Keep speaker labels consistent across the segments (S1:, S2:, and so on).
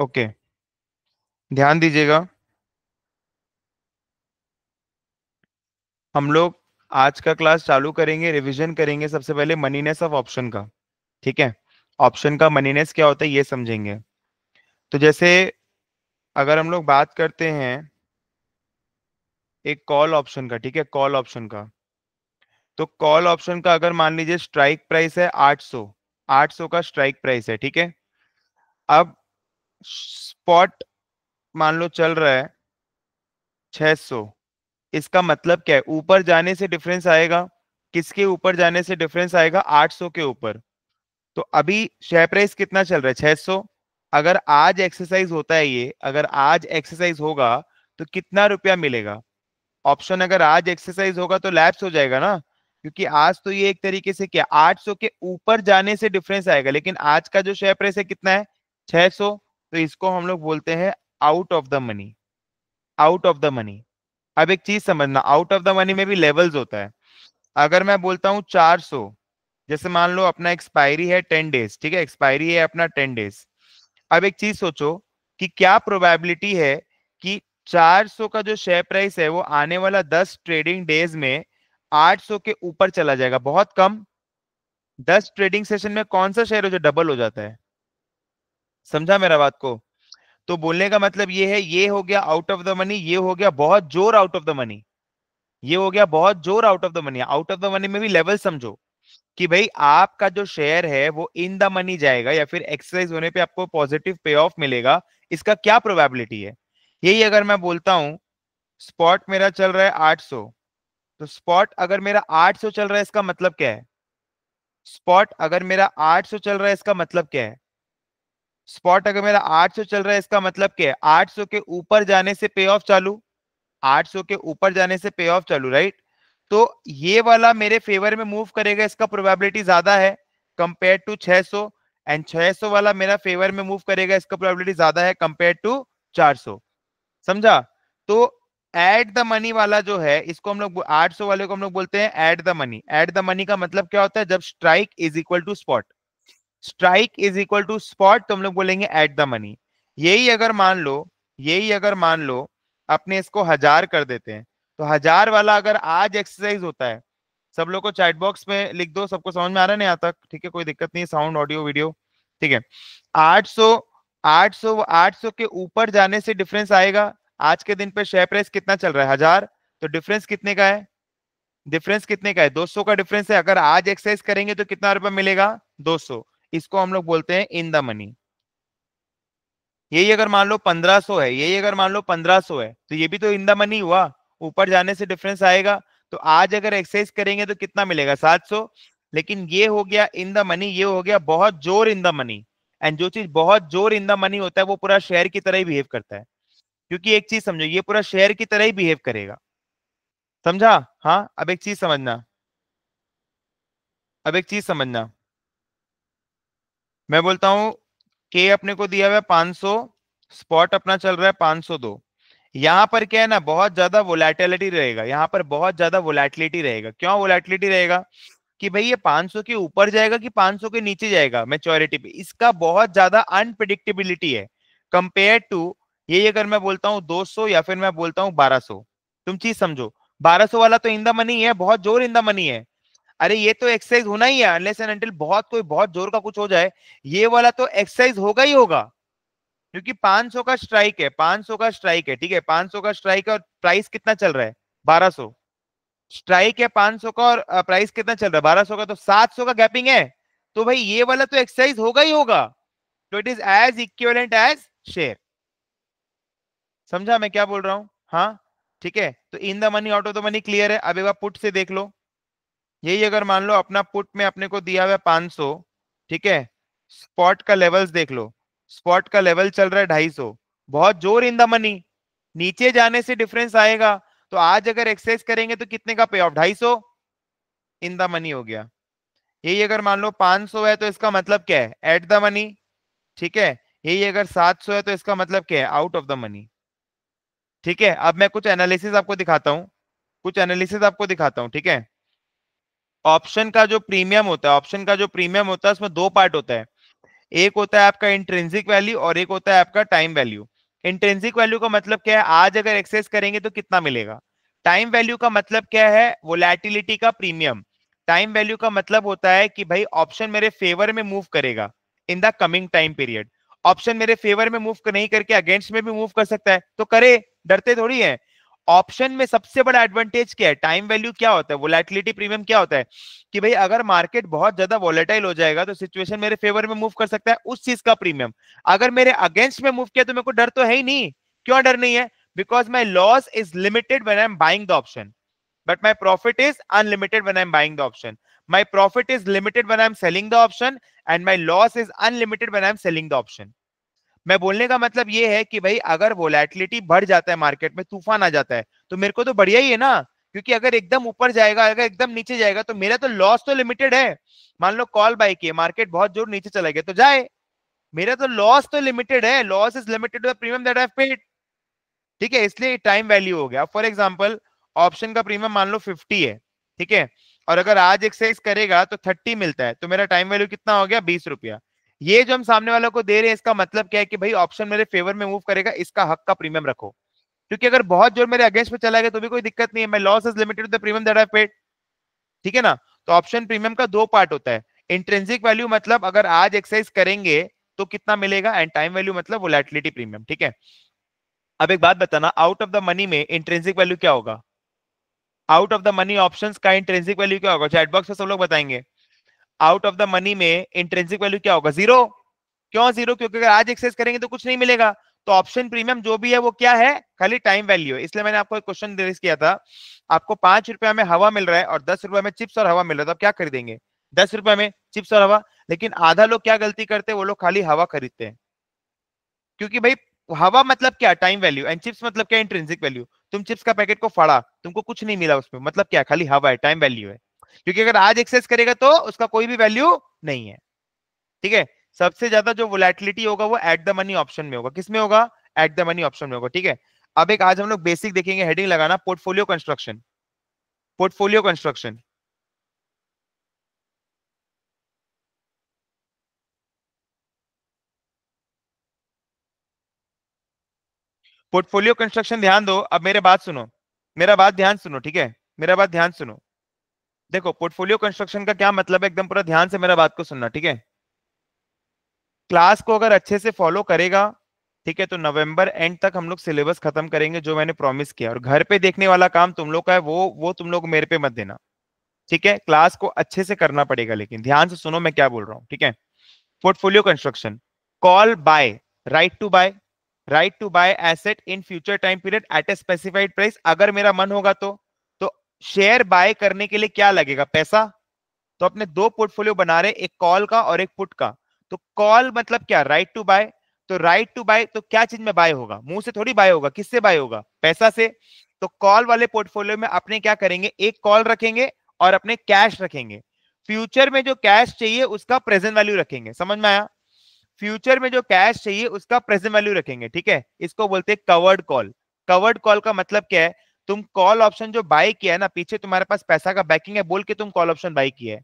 S1: Okay ध्यान दीजिएगा हम लोग आज का क्लास चालू करेंगे रिवीजन करेंगे सबसे पहले मनीनेस ऑफ ऑप्शन का ठीक है ऑप्शन का मनीनेस क्या होता है ये समझेंगे तो जैसे अगर हम लोग बात करते हैं एक कॉल ऑप्शन का ठीक है कॉल ऑप्शन का तो कॉल ऑप्शन का अगर मान लीजिए स्ट्राइक प्राइस है 800 800 का स्ट्राइक प्राइस है ठीक है अब स्पॉट मान लो चल रहा है 600 इसका मतलब क्या है ऊपर जाने से डिफरेंस आएगा किसके ऊपर जाने से डिफरेंस आएगा 800 के ऊपर तो अभी शेयर प्राइस कितना चल रहा है 600 अगर आज एक्सरसाइज होता है ये अगर आज एक्सरसाइज होगा तो कितना रुपया मिलेगा ऑप्शन अगर आज एक्सरसाइज होगा तो लैप्स हो जाएगा ना क्योंकि आज तो ये एक तरीके से क्या 800 के ऊपर जाने से डिफरेंस आएगा लेकिन आज का जो शेयर प्राइस है कितना है तो इसको हम लोग बोलते हैं out of the money out of the money अब एक चीज समझना आउट ऑफ द मनी में भी लेवल्स होता है अगर मैं बोलता हूँ चार सौ जैसे मान लो अपना एक्सपायरी है टेन डेज ठीक है एक्सपायरी है अपना टेन डेज अब एक चीज सोचो कि क्या प्रोबेबिलिटी है कि 400 का जो शेयर प्राइस है वो आने वाला 10 ट्रेडिंग डेज में 800 के ऊपर चला जाएगा बहुत कम 10 ट्रेडिंग सेशन में कौन सा शेयर है जो डबल हो जाता है समझा मेरा बात को तो बोलने का मतलब ये है ये हो गया आउट ऑफ द मनी ये हो गया बहुत जोर आउट ऑफ द मनी ये हो गया बहुत जोर out of the money out of the money में भी लेवल समझो कि भाई आपका जो शेयर है वो इन द मनी जाएगा या फिर एक्सरसाइज होने पे आपको पॉजिटिव पे ऑफ मिलेगा इसका क्या प्रोबेबिलिटी है यही अगर मैं बोलता हूं स्पॉट मेरा चल रहा है 800 तो स्पॉट अगर मेरा 800 चल रहा है इसका मतलब क्या है स्पॉट अगर मेरा 800 चल रहा है इसका मतलब क्या है स्पॉट अगर मेरा 800 चल रहा है इसका मतलब क्या है 800 के ऊपर जाने से पे ऑफ चालू 800 के ऊपर जाने से पे ऑफ चालू राइट तो ये वाला मेरे फेवर में मूव करेगा इसका प्रोबेबिलिटी ज्यादा है कंपेयर टू 600 एंड 600 वाला मेरा फेवर में मूव करेगा इसका प्रोबेबिलिटी ज्यादा है कंपेयर टू 400 समझा तो एट द मनी वाला जो है इसको हम लोग आठ वाले को हम लोग बोलते हैं at the money at the money का मतलब क्या होता है जब strike is equal to spot strike is equal to spot तुम लोग बोलेंगे एट द मनी यही अगर मान लो यही अगर मान लो अपने इसको हजार कर देते हैं तो हजार वाला अगर आज एक्सरसाइज होता है सब लोग को चैट बॉक्स में लिख दो सबको समझ में आ रहा है नहीं आता ठीक है कोई दिक्कत नहीं साउंड ऑडियो वीडियो ठीक है 800 800 800 के ऊपर जाने से डिफरेंस आएगा आज के दिन पे शेयर प्राइस कितना चल रहा है हजार तो डिफरेंस कितने का है डिफरेंस कितने का है 200 का डिफरेंस है अगर आज एक्सरसाइज करेंगे तो कितना रुपया मिलेगा 200 इसको हम लोग बोलते हैं इन द मनी यही अगर मान लो 1500 है यही अगर मान लो 1500 है तो ये भी तो इन द मनी हुआ ऊपर जाने से डिफरेंस आएगा तो आज अगर एक्सरसाइज करेंगे तो कितना मिलेगा 700 लेकिन ये हो गया इन द मनी ये हो गया बहुत जोर इन द मनी एंड जो चीज बहुत जोर इन द मनी होता है वो पूरा शेयर की तरह ही बिहेव करता है क्योंकि एक चीज समझो ये पूरा शेयर की तरह ही बिहेव करेगा समझा हाँ अब एक चीज समझना अब एक चीज समझना मैं बोलता हूं के अपने को दिया हुआ पांच सौ स्पॉट अपना चल रहा है पांच सौ दो यहां पर क्या है ना बहुत ज्यादा वोलेटिलिटी रहेगा यहाँ पर बहुत ज्यादा वोलेटिलिटी रहेगा क्यों वोलेटिलिटी रहेगा कि भाई ये 500 के ऊपर जाएगा कि 500 के नीचे जाएगा मेच्योरिटी पे इसका बहुत ज्यादा अनप्रडिक्टेबिलिटी है कंपेयर टू ये अगर मैं बोलता हूँ सौ या फिर मैं बोलता हूँ 1200 तुम चीज समझो 1200 वाला तो इंदा मनी है बहुत जोर इंदा मनी है अरे ये तो एक्सरसाइज होना ही है अनलेस एंड अनटिल बहुत कोई बहुत जोर का कुछ हो जाए ये वाला तो एक्सरसाइज होगा ही होगा क्योंकि 500 का स्ट्राइक है 500 का स्ट्राइक है ठीक है 500 का स्ट्राइक और प्राइस कितना चल रहा है 1200 स्ट्राइक है 500 का और प्राइस कितना चल रहा है 1200 का तो 700 का गैपिंग है तो भाई ये वाला तो एक्सरसाइज होगा ही होगा तो it is as equivalent as share समझा मैं क्या बोल रहा हूं हाँ ठीक है तो in the money out of the money clear है अब एक बार पुट से देख लो यही अगर मान लो अपना पुट में अपने को दिया हुआ पांच सौ ठीक है स्पॉट का लेवल्स देख लो स्पॉट का लेवल चल रहा है ढाई सौ बहुत जोर इन द मनी नीचे जाने से डिफरेंस आएगा तो आज अगर एक्सरसाइज करेंगे तो कितने का पे ऑफ ढाई सौ इन द मनी हो गया यही अगर मान लो पांच सौ है तो इसका मतलब क्या है एट द मनी ठीक है यही अगर सात सौ है तो इसका मतलब क्या है आउट ऑफ द मनी ठीक है अब मैं कुछ एनालिसिस आपको दिखाता हूँ कुछ एनालिसिस आपको दिखाता हूँ ठीक है ऑप्शन का जो प्रीमियम होता है ऑप्शन का जो प्रीमियम होता है उसमें दो पार्ट होता है एक होता है आपका इंट्रेंसिक वैल्यू और एक होता है आपका टाइम वैल्यू इंट्रेंसिक वैल्यू का मतलब क्या है आज अगर एक्सेस करेंगे तो कितना मिलेगा टाइम वैल्यू का मतलब क्या है वोलेटिलिटी का प्रीमियम टाइम वैल्यू का मतलब होता है कि भाई ऑप्शन मेरे फेवर में मूव करेगा in the coming time period option मेरे फेवर में मूव नहीं करके अगेंस्ट में भी मूव कर सकता है तो करे डरते थोड़ी है ऑप्शन में सबसे बड़ा एडवांटेज क्या है टाइम वैल्यू क्या होता है वोलेटिलिटी प्रीमियम क्या होता है कि भाई अगर मार्केट बहुत ज्यादा वोलेटाइल हो जाएगा तो सिचुएशन मेरे फेवर में मूव कर सकता है उस चीज का प्रीमियम अगर मेरे अगेंस्ट में मूव किया तो मेरे को डर तो है ही नहीं क्यों डर नहीं है because my loss is limited when I am buying the option but my profit is unlimited when I am buying the option my profit is limited when I am selling the option and my loss is unlimited when I am selling the option मैं बोलने का मतलब ये है कि भाई अगर volatility बढ़ जाता है मार्केट में तूफान आ जाता है तो मेरे को तो बढ़िया ही है ना क्योंकि अगर एकदम ऊपर जाएगा अगर एकदम नीचे जाएगा तो मेरा तो लॉस तो लिमिटेड है मान लो कॉल बाई की मार्केट बहुत जोर नीचे चला गया तो जाए मेरा तो लॉस तो लिमिटेड है loss is limited premium that I paid ठीक है इसलिए टाइम वैल्यू हो गया फॉर एग्जाम्पल ऑप्शन का प्रीमियम मान लो फिफ्टी है ठीक है और अगर आज एक्सरसाइज करेगा तो थर्टी मिलता है तो मेरा टाइम वैल्यू कितना हो गया बीस रुपया ये जो हम सामने वालों को दे रहे हैं इसका मतलब क्या है कि भाई ऑप्शन मेरे फेवर में मूव करेगा इसका हक का प्रीमियम रखो क्योंकि अगर बहुत जोर मेरे अगेंस्ट में चला गया तो भी कोई दिक्कत नहीं है मैं loss is limited the premium that I paid ठीक है ना तो ऑप्शन प्रीमियम का दो पार्ट होता है इंट्रेंसिक वैल्यू मतलब अगर आज एक्सरसाइज करेंगे तो कितना मिलेगा एंड टाइम वैल्यू मतलब वोलेटिलिटी प्रीमियम ठीक है अब एक बात बताना आउट ऑफ द मनी में इंट्रेंसिक वैल्यू क्या होगा out of the money option का इंट्रेंसिक वैल्यू क्या होगा बॉक्स में सब लोग बताएंगे आउट ऑफ द मनी में इंट्रेंसिक वैल्यू क्या होगा जीरो क्यों जीरो क्योंकि अगर आज एक्सेस करेंगे तो कुछ नहीं मिलेगा तो ऑप्शन प्रीमियम जो भी है वो क्या है खाली टाइम वैल्यू है इसलिए मैंने आपको एक क्वेश्चन रेस किया था आपको पांच रुपया में हवा मिल रहा है और दस रुपए में चिप्स और हवा मिल रहा है तो आप क्या खरीदेंगे दस रुपए में चिप्स और हवा लेकिन आधा लोग क्या गलती करते हैं वो लोग खाली हवा खरीदते हैं क्योंकि भाई हवा मतलब क्या टाइम वैल्यू एंड चिप्स मतलब क्या इंट्रेंसिक वैल्यू तुम चिप्स का पैकेट को फाड़ा तुमको कुछ नहीं मिला उसमें मतलब क्या खाली हवा है टाइम वैल्यू है क्योंकि अगर आज एक्सेस करेगा तो उसका कोई भी वैल्यू नहीं है ठीक है सबसे ज्यादा जो वोलेटिलिटी होगा वो एट द मनी ऑप्शन में होगा किसमें होगा एट द मनी ऑप्शन में होगा ठीक है अब एक आज हम लोग बेसिक देखेंगे हेडिंग लगाना portfolio construction portfolio construction portfolio construction ध्यान दो अब मेरे बात सुनो मेरा बात ध्यान सुनो ठीक है मेरा बात ध्यान सुनो देखो पोर्टफोलियो कंस्ट्रक्शन का क्या मतलब है एकदम पूरा ध्यान से मेरा बात को सुनना ठीक है क्लास को अगर अच्छे से फॉलो करेगा ठीक है तो नवंबर एंड तक हम लोग सिलेबस खत्म करेंगे जो मैंने प्रॉमिस किया और घर पे देखने वाला काम तुम लोग का है वो वो तुम लोग मेरे पे मत देना ठीक है क्लास को अच्छे से करना पड़ेगा लेकिन ध्यान से सुनो मैं क्या बोल रहा हूँ ठीक है portfolio construction call buy right to buy right to buy asset in future time period at a specified price अगर मेरा मन होगा तो शेयर बाय करने के लिए क्या लगेगा पैसा तो अपने दो पोर्टफोलियो बना रहे एक कॉल का और एक पुट का तो कॉल मतलब क्या राइट टू बाय तो राइट टू बाय तो क्या चीज में बाय होगा मुंह से थोड़ी बाय होगा किससे बाय होगा पैसा से तो कॉल वाले पोर्टफोलियो में अपने क्या करेंगे एक कॉल रखेंगे और अपने कैश रखेंगे फ्यूचर में जो कैश चाहिए उसका प्रेजेंट वैल्यू रखेंगे समझ में आया फ्यूचर में जो कैश चाहिए उसका प्रेजेंट वैल्यू रखेंगे ठीक है इसको बोलते हैं कवर्ड कॉल कवर्ड कॉल का मतलब क्या है तुम कॉल ऑप्शन जो बाय किया है ना पीछे तुम्हारे पास पैसा का बैकिंग है बोल के तुम कॉल ऑप्शन बाय किया है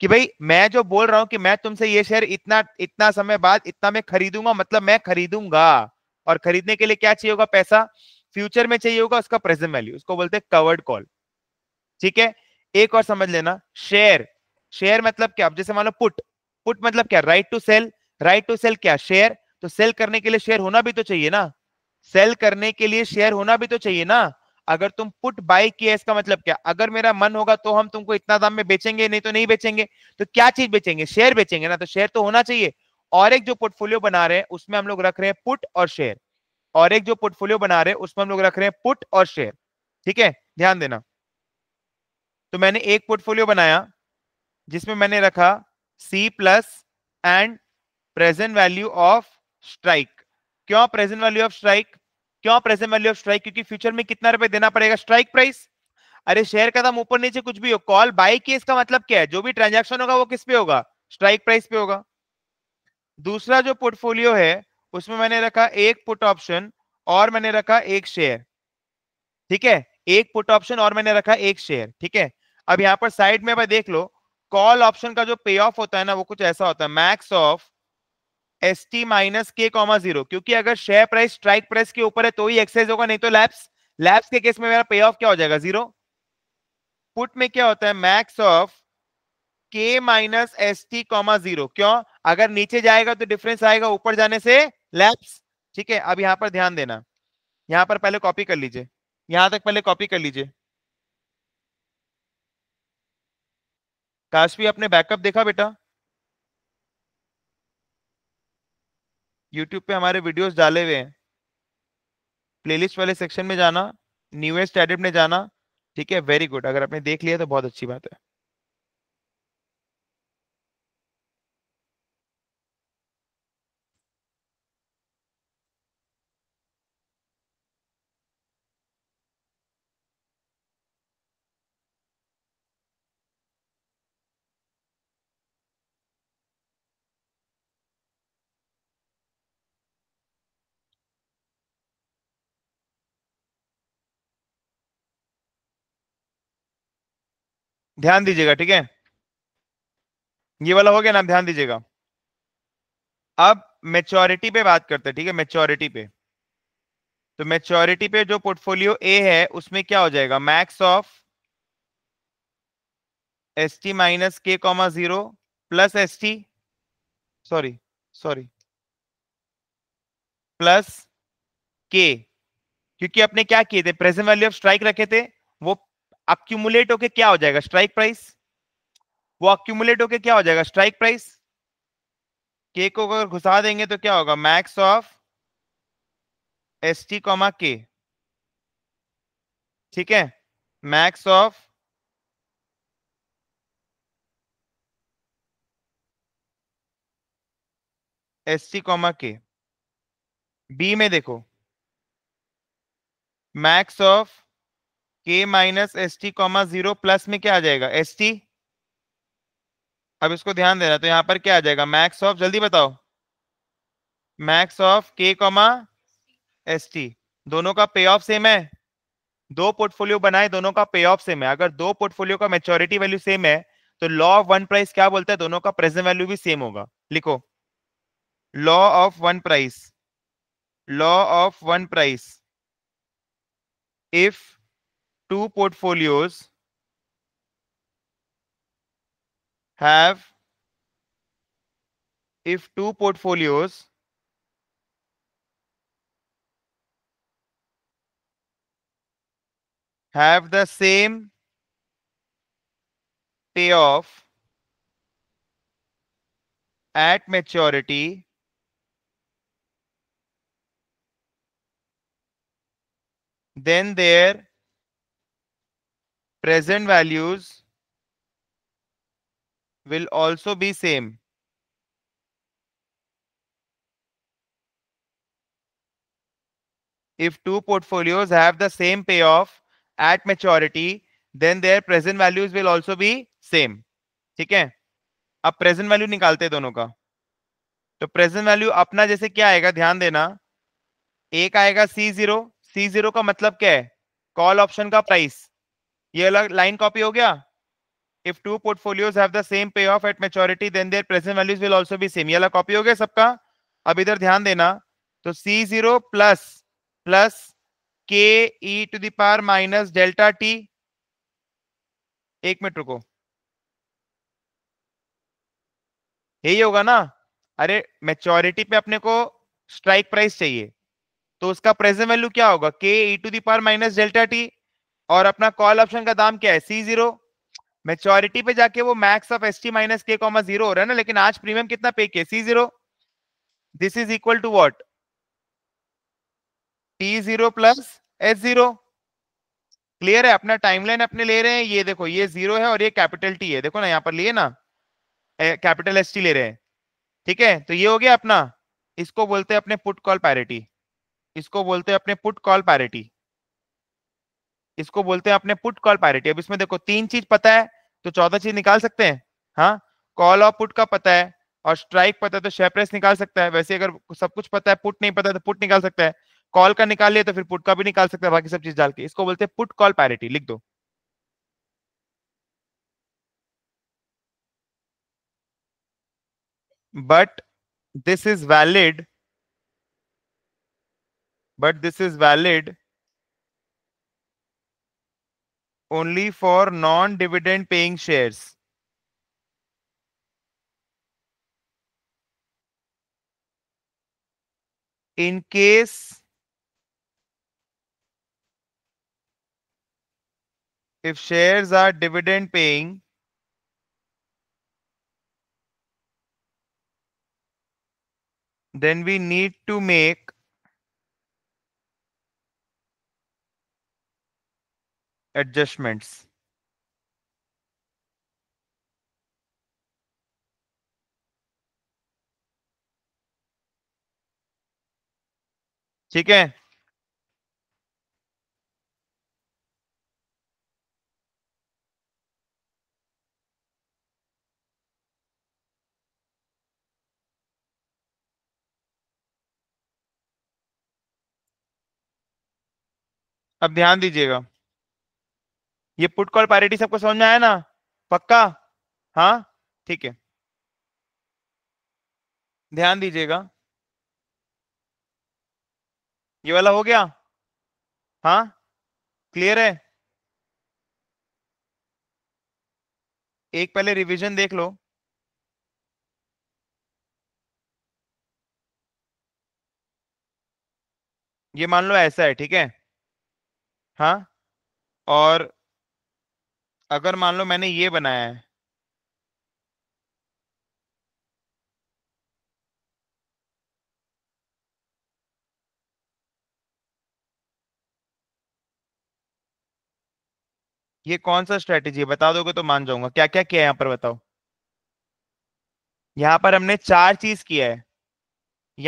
S1: कि भाई मैं जो बोल रहा हूँ कि मैं तुमसे ये शेयर इतना इतना समय बाद इतना मैं खरीदूंगा मतलब मैं खरीदूंगा और खरीदने के लिए क्या चाहिए होगा पैसा फ्यूचर में चाहिए होगा उसका प्रेजेंट वैल्यू उसको बोलते हैं कवर्ड कॉल ठीक है एक और समझ लेना शेयर शेयर मतलब क्या जैसे मान लो पुट पुट मतलब क्या right to sell right to sell क्या शेयर तो सेल करने के लिए शेयर होना भी तो चाहिए ना सेल करने के लिए शेयर होना भी तो चाहिए ना अगर तुम पुट बाई किया इसका मतलब क्या अगर मेरा मन होगा तो हम तुमको इतना दाम में बेचेंगे नहीं तो नहीं बेचेंगे तो क्या चीज बेचेंगे शेयर बेचेंगे ना तो शेयर तो होना चाहिए और एक जो पोर्टफोलियो बना रहे हैं उसमें हम लोग रख रहे हैं पुट और शेयर और एक जो पोर्टफोलियो बना रहे हैं उसमें हम लोग रख रहे हैं पुट और शेयर ठीक है ध्यान देना तो मैंने एक पोर्टफोलियो बनाया जिसमें मैंने रखा C plus and present value of strike क्यों प्रेजेंट वैल्यू ऑफ स्ट्राइक क्यों प्रेजेंट वैल्यू ऑफ स्ट्राइक क्योंकि फ्यूचर में कितना रुपए देना पड़ेगा स्ट्राइक प्राइस अरे शेयर का दाम ऊपर नीचे कुछ भी हो कॉल बाय केस का मतलब क्या है जो भी ट्रांजेक्शन होगा वो किस पे होगा स्ट्राइक प्राइस पे होगा दूसरा जो पोर्टफोलियो है उसमें मैंने रखा एक पुट ऑप्शन और मैंने रखा एक शेयर ठीक है एक पुट ऑप्शन और मैंने रखा एक शेयर ठीक है अब यहाँ पर साइड में देख लो कॉल ऑप्शन का जो पे ऑफ होता है ना वो कुछ ऐसा होता है max of S T minus K comma zero क्योंकि अगर शेयर प्राइस स्ट्राइक प्राइस के ऊपर है तो ही एक्सरसाइज होगा नहीं तो लैब्स लैब्स के केस में मेरा पे ऑफ क्या हो जाएगा जीरो पुट में क्या होता है max of K minus S T comma zero क्यों अगर नीचे जाएगा तो डिफरेंस आएगा ऊपर जाने से लैब्स ठीक है अब यहां पर ध्यान देना यहां पर पहले कॉपी कर लीजिए यहां तक पहले कॉपी कर लीजिए काश भी आपने बैकअप देखा बेटा यूट्यूब पे हमारे वीडियोस डाले हुए हैं प्लेलिस्ट वाले सेक्शन में जाना न्यूएस्ट एडिट में जाना ठीक है वेरी गुड अगर आपने देख लिया तो बहुत अच्छी बात है ध्यान दीजिएगा ठीक है ये वाला हो गया ना ध्यान दीजिएगा अब मेच्योरिटी पे बात करते हैं ठीक है मेच्योरिटी पे तो मेच्योरिटी पे जो पोर्टफोलियो ए है उसमें क्या हो जाएगा max of S T minus K comma zero plus S T sorry sorry plus K क्योंकि अपने क्या किए थे प्रेजेंट वैल्यू ऑफ स्ट्राइक रखे थे वो अक्यूमुलेट होके क्या हो जाएगा स्ट्राइक प्राइस वो अक्यूमुलेट होके क्या हो जाएगा स्ट्राइक प्राइस के को अगर घुसा देंगे तो क्या होगा max of S T comma K ठीक है max of S T comma K B में देखो max of K minus S T comma zero plus में क्या आ जाएगा एस टी अब इसको ध्यान देना तो यहां पर क्या आ जाएगा मैक्स ऑफ जल्दी बताओ max of K comma S T दोनों का पे ऑफ सेम है दो पोर्टफोलियो बनाए दोनों का पे ऑफ सेम है अगर दो पोर्टफोलियो का मेच्योरिटी वैल्यू सेम है तो लॉ ऑफ वन प्राइस क्या बोलता है दोनों का प्रेजेंट वैल्यू भी सेम होगा लिखो law of one price law of one price if two portfolios have if two portfolios have the same payoff at maturity then their present values will also be same. If two portfolios have the same payoff at maturity, then their present values will also be same. theek hai ab present value nikalte हैं दोनों का तो present value अपना जैसे क्या आएगा ध्यान देना एक आएगा c0 जीरो सी जीरो का मतलब क्या है कॉल ऑप्शन ये अलग लाइन कॉपी हो गया इफ टू पोर्टफोलियोज है same payoff at maturity then their present values will also भी सेम ये अलग कॉपी हो गया सबका अब इधर ध्यान देना तो C zero plus plus K e to the power minus delta T एक मिनट रुको यही होगा ना अरे मेच्योरिटी पे अपने को स्ट्राइक प्राइस चाहिए तो उसका प्रेजेंट वैल्यू क्या होगा K e to the power minus delta T और अपना कॉल ऑप्शन का दाम क्या है सी जीरो मेच्योरिटी पे जाके वो max of S T minus K comma zero हो रहा है ना लेकिन आज प्रीमियम कितना पे किया C zero this is equal to what T zero plus S zero clear है अपना टाइमलाइन अपने ले रहे हैं ये देखो ये जीरो है और ये कैपिटल टी है देखो ना यहाँ पर लिए ना कैपिटल एस टी ले रहे हैं ठीक है तो ये हो गया अपना इसको बोलते हैं अपने पुट कॉल पैरिटी इसको बोलते हैं अपने पुट कॉल पैरिटी इसको बोलते हैं अपने पुट कॉल पैरिटी अब इसमें देखो तीन चीज पता है तो चौदह चीज निकाल सकते हैं हाँ कॉल और पुट का पता है और स्ट्राइक पता है तो शेयर प्रेस निकाल सकता है वैसे अगर सब कुछ पता है पुट नहीं पता है तो पुट निकाल सकता है कॉल का निकाल लिया तो फिर पुट का भी निकाल सकता है बाकी सब चीज डाल के इसको बोलते हैं पुट कॉल पैरिटी लिख दो but this is valid but this is valid only for non-dividend paying shares. In case if shares are dividend paying, then we need to make adjustments ठीक है अब ध्यान दीजिएगा ये पुट कॉल पैरिटी सबको समझ में आया ना पक्का हाँ ठीक है ध्यान दीजिएगा ये वाला हो गया हाँ क्लियर है एक पहले रिवीजन देख लो ये मान लो ऐसा है ठीक है हाँ और अगर मान लो मैंने ये बनाया है ये कौन सा स्ट्रेटेजी है बता दोगे तो मान जाऊंगा क्या क्या किया है पर बताओ यहां पर हमने चार चीज किया है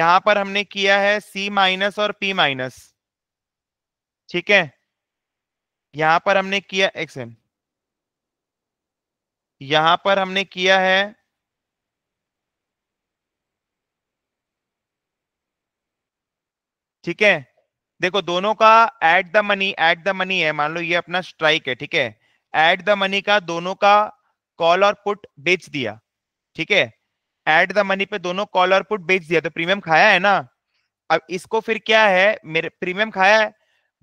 S1: यहां पर हमने किया है C माइनस और P माइनस ठीक है यहां पर हमने किया एक्सएम यहां पर हमने किया है ठीक है देखो दोनों का at the money at the money है मान लो ये अपना स्ट्राइक है ठीक है एट द मनी का दोनों का कॉल और पुट बेच दिया ठीक है एट द मनी पे दोनों कॉल और पुट बेच दिया तो प्रीमियम खाया है ना अब इसको फिर क्या है मेरे प्रीमियम खाया है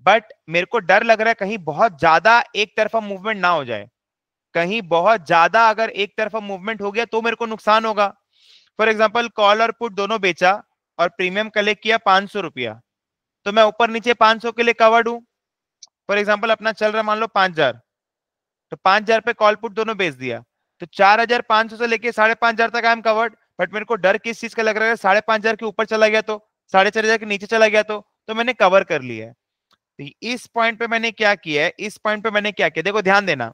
S1: बट मेरे को डर लग रहा है कहीं बहुत ज्यादा एक तरफा मूवमेंट ना हो जाए कहीं बहुत ज्यादा अगर एक तरफा मूवमेंट हो गया तो मेरे को नुकसान होगा फॉर एग्जाम्पल कॉल और पुट दोनों बेचा और प्रीमियम कलेक्ट किया पांच सौ रुपया तो मैं ऊपर नीचे पांच सौ के लिए कवर्ड हूं फॉर एग्जाम्पल अपना चल रहा मान लो पांच हजार तो पांच हजार पे कॉल पुट दोनों बेच दिया तो चार हजार पांच सौ से लेके साढ़े पांच हजार तक आई एम कवर्ड बट मेरे को डर किस चीज का लग रहा है साढ़े पांच हजार के ऊपर चला गया तो साढ़े चार हजार के नीचे चला गया तो तो मैंने कवर कर लिया है तो इस पॉइंट पे मैंने क्या किया है इस पॉइंट पे मैंने क्या किया देखो ध्यान देना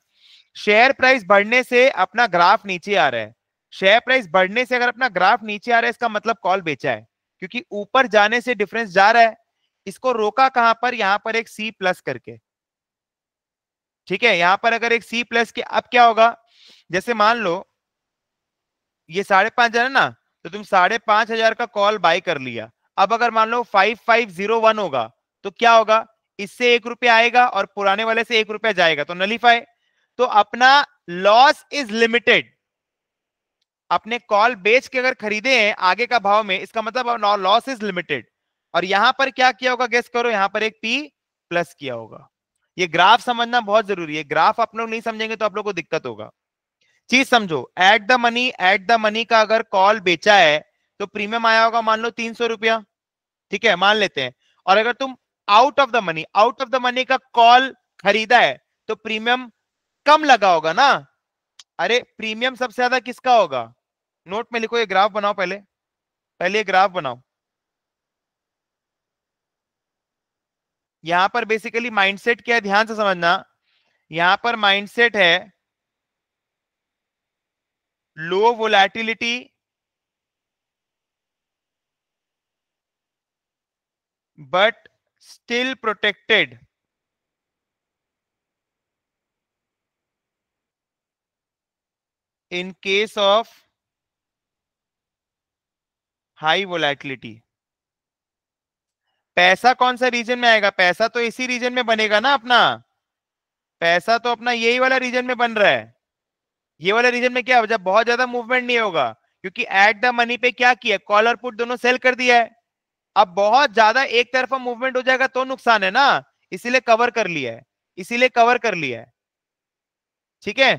S1: शेयर प्राइस बढ़ने से अपना ग्राफ नीचे आ रहा है शेयर प्राइस बढ़ने से अगर अपना ग्राफ नीचे आ रहा है इसका मतलब कॉल बेचा है क्योंकि ऊपर जाने से डिफरेंस जा रहा है इसको रोका कहां पर यहां पर एक सी प्लस करके ठीक है यहां पर अगर एक सी प्लस के अब क्या होगा जैसे मान लो ये साढ़े पांच हजार ना तो तुम साढ़े पांच हजार का कॉल बाय कर लिया अब अगर मान लो फाइव फाइव जीरो वन होगा तो क्या होगा इससे एक रुपया आएगा और पुराने वाले से एक रुपया जाएगा तो नलीफाई तो अपना लॉस इज लिमिटेड अपने कॉल बेच के अगर खरीदे हैं आगे का भाव में इसका मतलब लॉस इज लिमिटेड और यहां पर क्या किया होगा गेस करो यहां पर एक पी प्लस किया होगा ये ग्राफ समझना बहुत जरूरी है ग्राफ आप लोग नहीं समझेंगे तो आप लोग को दिक्कत होगा चीज समझो at the money at the money का अगर कॉल बेचा है तो प्रीमियम आया होगा मान लो तीन सौ रुपया ठीक है मान लेते हैं और अगर तुम out of the money out of the money का कॉल खरीदा है तो प्रीमियम कम लगा होगा ना अरे प्रीमियम सबसे ज्यादा किसका होगा नोट में लिखो ये ग्राफ बनाओ पहले पहले ये ग्राफ बनाओ यहां पर बेसिकली माइंडसेट क्या है ध्यान से समझना यहां पर माइंडसेट है low volatility but still protected in case of high volatility पैसा कौन सा रीजन में आएगा पैसा तो इसी रीजन में बनेगा ना अपना पैसा तो अपना यही वाला रीजन में बन रहा है ये वाला रीजन में क्या जब बहुत ज्यादा मूवमेंट नहीं होगा क्योंकि एट द मनी पे क्या किया कॉल और पुट दोनों सेल कर दिया है अब बहुत ज्यादा एक तरफा मूवमेंट हो जाएगा तो नुकसान है ना इसीलिए कवर कर लिया है इसीलिए कवर कर लिया है ठीक है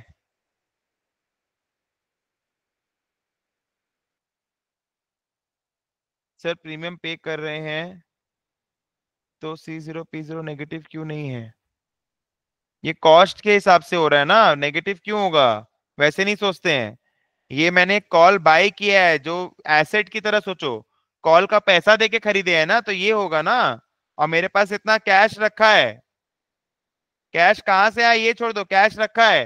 S1: सर प्रीमियम पे कर रहे हैं तो C zero P zero negative क्यों नहीं है ये कॉस्ट के हिसाब से हो रहा है ना नेगेटिव क्यों होगा वैसे नहीं सोचते हैं ये मैंने कॉल बाय किया है जो एसेट की तरह सोचो कॉल का पैसा देके खरीदे है ना तो ये होगा ना और मेरे पास इतना कैश रखा है कैश कहाँ से आया ये छोड़ दो कैश रखा है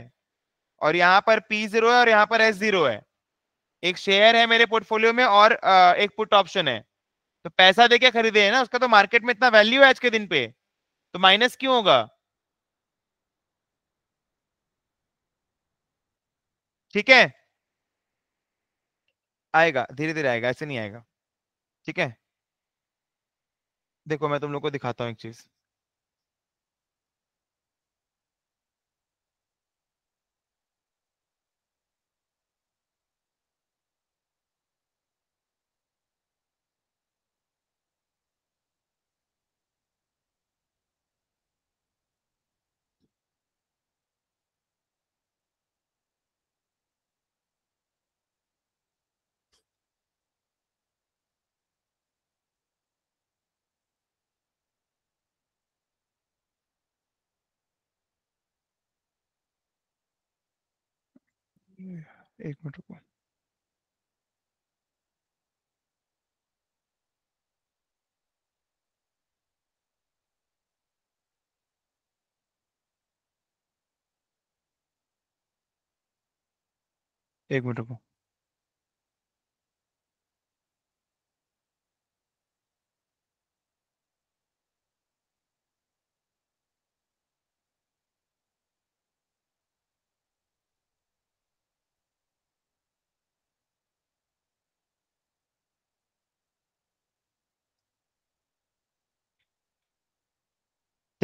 S1: और यहाँ पर पी जीरो है और यहाँ पर एस जीरो है एक शेयर है मेरे पोर्टफोलियो में और एक पुट ऑप्शन है तो पैसा देके खरीदे है ना उसका तो मार्केट में इतना वैल्यू है आज के दिन पे तो माइनस क्यों होगा ठीक है आएगा धीरे धीरे आएगा ऐसे नहीं आएगा ठीक है देखो मैं तुम लोग को दिखाता हूँ एक चीज एक मिनट रुको एक मिनट रुको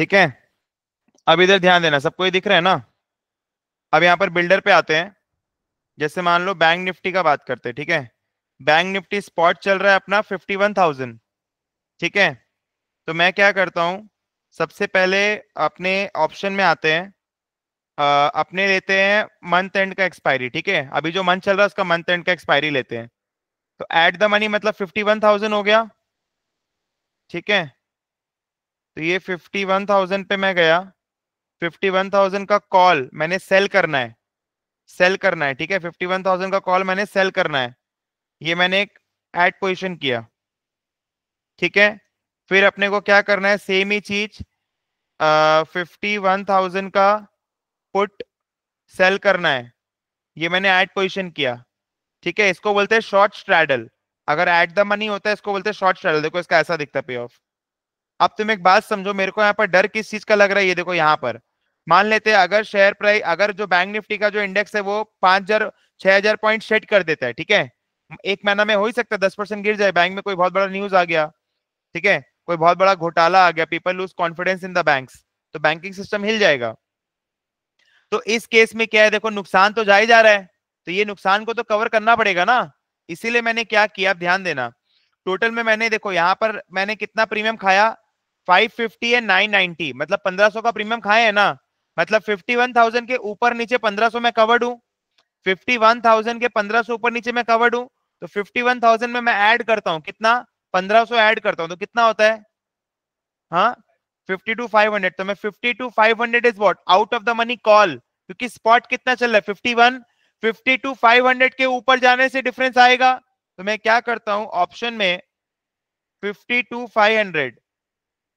S1: ठीक है अब इधर ध्यान देना सबको ये दिख रहा है ना अब यहाँ पर बिल्डर पे आते हैं जैसे मान लो बैंक निफ्टी का बात करते हैं ठीक है बैंक निफ्टी स्पॉट चल रहा है अपना फिफ्टी वन थाउजेंड ठीक है तो मैं क्या करता हूँ सबसे पहले अपने ऑप्शन में आते हैं आ, अपने लेते हैं मंथ एंड का एक्सपायरी ठीक है अभी जो मंथ चल रहा है उसका मंथ एंड का एक्सपायरी लेते हैं तो एट द मनी मतलब फिफ्टी वन थाउजेंड हो गया ठीक है तो ये 51,000 पे मैं गया 51,000 का कॉल मैंने सेल करना है सेल करना है ठीक है 51,000 का कॉल मैंने सेल करना है ये मैंने एक एड पोजिशन किया ठीक है फिर अपने को क्या करना है सेम ही चीज फिफ्टी वन थाउजेंड का पुट सेल करना है ये मैंने एड पोजिशन किया ठीक है इसको बोलते हैं शॉर्ट स्ट्रैडल अगर एट द मनी होता है इसको बोलते हैं शॉर्ट स्ट्रैडल देखो इसका ऐसा दिखता पे ऑफ अब तुम एक बात समझो मेरे को यहाँ पर डर किस चीज का लग रहा है ये देखो यहाँ पर मान लेते हैं अगर शेयर प्राइस अगर जो बैंक निफ्टी का जो इंडेक्स है वो पांच हजार छह हजार पॉइंट सेट कर देता है ठीक है एक महीना में हो ही सकता है दस परसेंट गिर जाए बैंक में कोई बहुत बड़ा न्यूज आ गया ठीक है कोई बहुत बड़ा घोटाला आ गया people lose confidence in the bank तो बैंकिंग सिस्टम हिल जाएगा तो इस केस में क्या है देखो नुकसान तो जा ही जा रहा है तो ये नुकसान को तो कवर करना पड़ेगा ना इसीलिए मैंने क्या किया ध्यान देना टोटल में मैंने देखो यहाँ पर मैंने कितना प्रीमियम खाया 550 एंड 990 मतलब 1500 का प्रीमियम खाए है ना मतलब 51,000 के ऊपर नीचे 1500 में कवर्ड हूँ 51,000 के 1500 ऊपर नीचे में कवर्ड हूँ तो 51,000 में मैं ऐड करता हूँ कितना 1500 ऐड करता हूँ तो कितना होता है हाँ फिफ्टी टू 500 तो मैं fifty two 500 is what out of the money call क्योंकि स्पॉट कितना चल रहा है 51 50 टू 500 के ऊपर जाने से डिफरेंस आएगा तो मैं क्या करता हूँ ऑप्शन में fifty two 500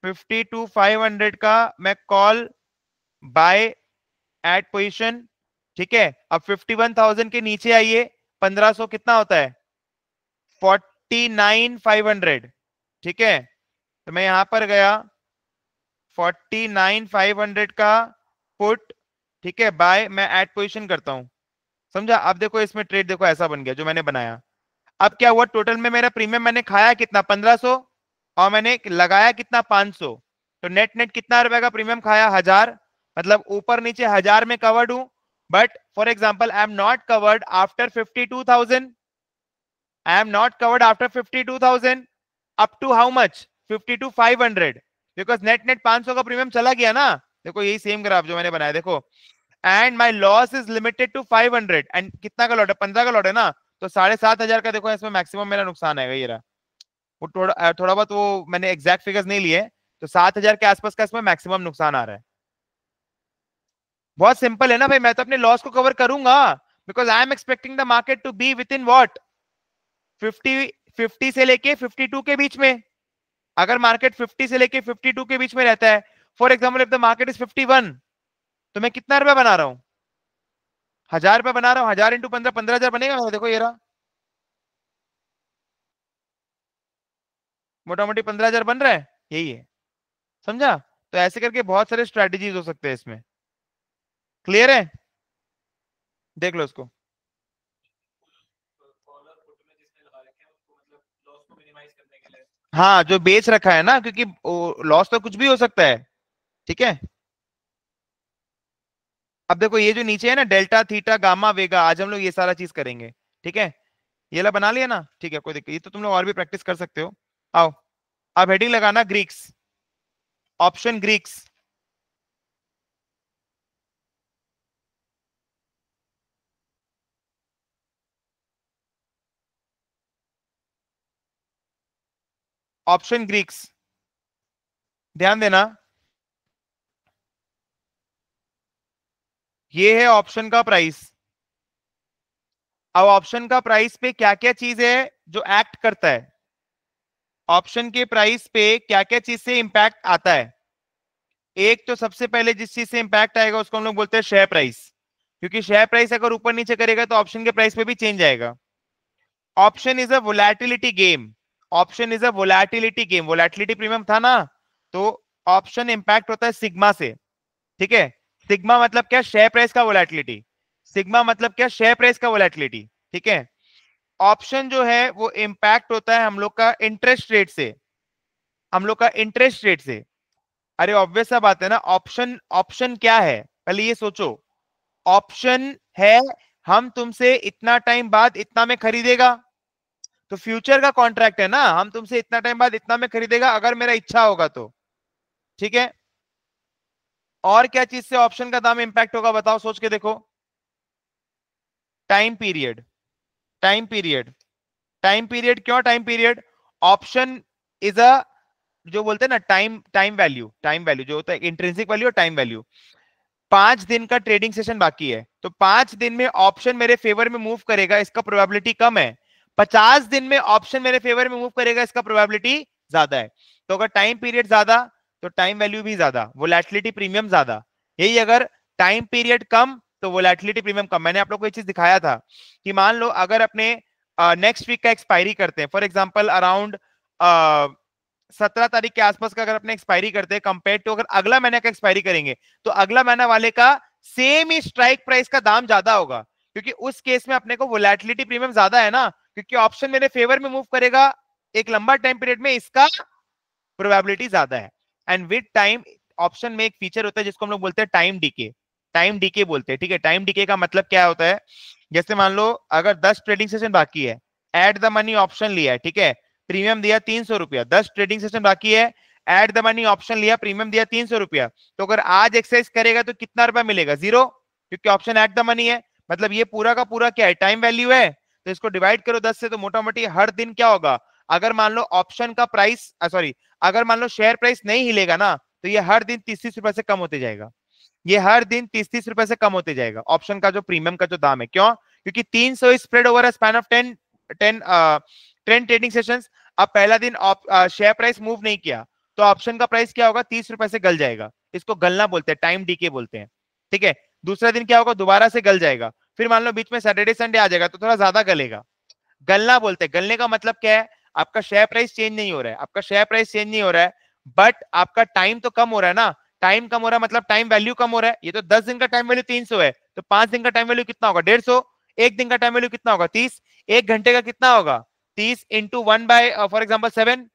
S1: fifty two five hundred का मैं कॉल बाय एट पोजिशन ठीक है अब फिफ्टी वन थाउजेंड के नीचे आइए पंद्रह सो कितना होता है फोर्टी नाइन फाइव हंड्रेड ठीक है तो मैं यहां पर गया फोर्टी नाइन फाइव हंड्रेड का पुट ठीक है बाय मैं एट पोजिशन करता हूं समझा अब देखो इसमें ट्रेड देखो ऐसा बन गया जो मैंने बनाया अब क्या हुआ टोटल में मेरा प्रीमियम मैंने खाया कितना पंद्रह सौ और मैंने लगाया कितना 500 तो नेट नेट कितना रुपए का प्रीमियम खाया हजार मतलब ऊपर नीचे हजार में कवर्ड हूं but for example I am not covered after fifty two thousand I am not covered after fifty two thousand up to how much fifty two five hundred because net net पांच सौ का premium चला गया ना देखो यही same graph जो मैंने बनाया देखो and my loss is limited to five hundred and कितना का लॉट है पंद्रह का लॉट है ना तो साढ़े सात हजार का देखो इसमें मैक्सिमम मेरा नुकसान आएगा ये रहा वो थोड़ा थोड़ा बहुत वो मैंने एग्जैक्ट फिगर्स नहीं लिए तो सात हजार के आसपास का इसमें मैक्सिमम नुकसान आ रहा है बहुत सिंपल है ना भाई मैं तो अपने लॉस को कवर करूंगा because I am expecting the market to be within what fifty fifty से लेके फिफ्टी टू के बीच में अगर मार्केट फिफ्टी से लेके फिफ्टी टू के बीच में रहता है for example if the market is fifty one तो मैं कितना रुपया बना रहा हूँ हजार रुपया बना रहा हूँ हजार इंटू पंद्रह पंद्रह हजार बनेगा देखो ये रहा मोटा मोटी पंद्रह हजार बन रहा है यही है समझा तो ऐसे करके बहुत सारे स्ट्रेटेजीज हो सकते हैं इसमें क्लियर है देख लो उसको हाँ जो बेच रखा है ना क्योंकि लॉस तो कुछ भी हो सकता है ठीक है अब देखो ये जो नीचे है ना डेल्टा थीटा गामा वेगा आज हम लोग ये सारा चीज करेंगे ठीक है ये ला बना लिया ना ठीक है कोई दिक्कत ये तो तुम लोग और भी प्रैक्टिस कर सकते हो आओ अब हेडिंग लगाना Greeks option Greeks option Greeks ध्यान देना ये है ऑप्शन का प्राइस अब ऑप्शन का प्राइस पे क्या क्या चीज है जो एक्ट करता है ऑप्शन के प्राइस पे क्या क्या चीज से इंपैक्ट आता है एक तो सबसे पहले जिस चीज से इंपैक्ट आएगा उसको हम लोग बोलते हैं शेयर प्राइस क्योंकि शेयर प्राइस अगर ऊपर नीचे करेगा तो ऑप्शन के प्राइस पे भी चेंज आएगा option is a volatility game option is a volatility game volatility premium था ना तो ऑप्शन इंपैक्ट होता है सिग्मा से ठीक है सिग्मा मतलब क्या शेयर प्राइस का वोलैटिलिटी सिग्मा मतलब क्या शेयर प्राइस का वोलैटिलिटी ठीक है ऑप्शन जो है वो इम्पैक्ट होता है हम लोग का इंटरेस्ट रेट से हम लोग का इंटरेस्ट रेट से अरे ऑब्वियस सा बात है ना ऑप्शन ऑप्शन क्या है पहले ये सोचो ऑप्शन है हम तुमसे इतना टाइम बाद इतना में खरीदेगा तो फ्यूचर का कॉन्ट्रैक्ट है ना हम तुमसे इतना टाइम बाद इतना में खरीदेगा अगर मेरा इच्छा होगा तो ठीक है और क्या चीज से ऑप्शन का दाम इंपैक्ट होगा बताओ सोच के देखो time period time period time period क्यों time period option is a जो बोलते हैं ना time time value time value जो होता है इंट्रेंसिक वैल्यू और टाइम वैल्यू पांच दिन का ट्रेडिंग सेशन बाकी है तो पांच दिन में ऑप्शन मेरे फेवर में मूव करेगा इसका प्रोबेबिलिटी कम है पचास दिन में ऑप्शन मेरे फेवर में मूव करेगा इसका प्रोबेबिलिटी ज्यादा है तो अगर टाइम पीरियड ज्यादा तो टाइम वैल्यू भी ज्यादा वो प्रीमियम ज्यादा यही अगर टाइम पीरियड कम तो वोलेटिलिटी प्रीमियम कम मैंने आप लोग को ये चीज दिखाया था कि मान लो अगर अपने नेक्स्ट वीक का एक्सपायरी करते हैं फॉर एग्जाम्पल अराउंड सत्रह तारीख के आसपास का अगर अपने एक्सपायरी करते हैं कंपेयर टू अगर अगला महीने का एक्सपायरी करेंगे तो अगला महीना वाले का सेम ही स्ट्राइक प्राइस का दाम ज्यादा होगा क्योंकि उस केस में अपने को वोलेटिलिटी प्रीमियम ज्यादा है ना क्योंकि ऑप्शन मेरे फेवर में मूव करेगा एक लंबा टाइम पीरियड में इसका प्रोबेबिलिटी ज्यादा है एंड विद टाइम ऑप्शन में एक फीचर होता है जिसको हम लोग बोलते हैं टाइम डीके टाइम डीके बोलते हैं ठीक है टाइम डीके का मतलब क्या होता है जैसे मान लो अगर दस ट्रेडिंग सेशन बाकी है एट द मनी ऑप्शन लिया है ठीक है प्रीमियम दिया तीन सौ रुपया दस ट्रेडिंग सेशन बाकी है एट द मनी ऑप्शन लिया प्रीमियम दिया तीन सौ रुपया तो अगर आज एक्सरसाइज करेगा तो कितना रुपया मिलेगा जीरो क्योंकि ऑप्शन एट द मनी है मतलब ये पूरा का पूरा क्या है टाइम वैल्यू है तो इसको डिवाइड करो दस से तो मोटा मोटी हर दिन क्या होगा अगर मान लो ऑप्शन का प्राइस सॉरी अगर मान लो शेयर प्राइस नहीं हिलेगा ना तो ये हर दिन तीस तीस रुपए से कम होते जाएगा ये हर दिन तीस तीस रुपए से कम होते जाएगा ऑप्शन का जो प्रीमियम का जो दाम है क्यों क्योंकि तीन सौ spread over span of ten ten ten trading session अब पहला दिन शेयर प्राइस मूव नहीं किया तो ऑप्शन का प्राइस क्या होगा तीस रुपए से गल जाएगा इसको गलना बोलते हैं टाइम डीके बोलते हैं ठीक है दूसरा दिन क्या होगा दोबारा से गल जाएगा फिर मान लो बीच में सैटरडे संडे आ जाएगा तो थोड़ा ज्यादा गलेगा गलना बोलते हैं गलने का मतलब क्या है आपका शेयर प्राइस चेंज नहीं हो रहा है आपका शेयर प्राइस चेंज नहीं हो रहा है बट आपका टाइम तो कम हो रहा है ना टाइम कम हो रहा है मतलब टाइम वैल्यू कम हो रहा है ये तो दस दिन का टाइम वैल्यू तीन है तो पांच दिन का टाइम वैल्यू कितना होगा डेढ़ सौ एक दिन का टाइम वैल्यू कितना होगा तीस एक घंटे का कितना होगा तीस into one by for example seven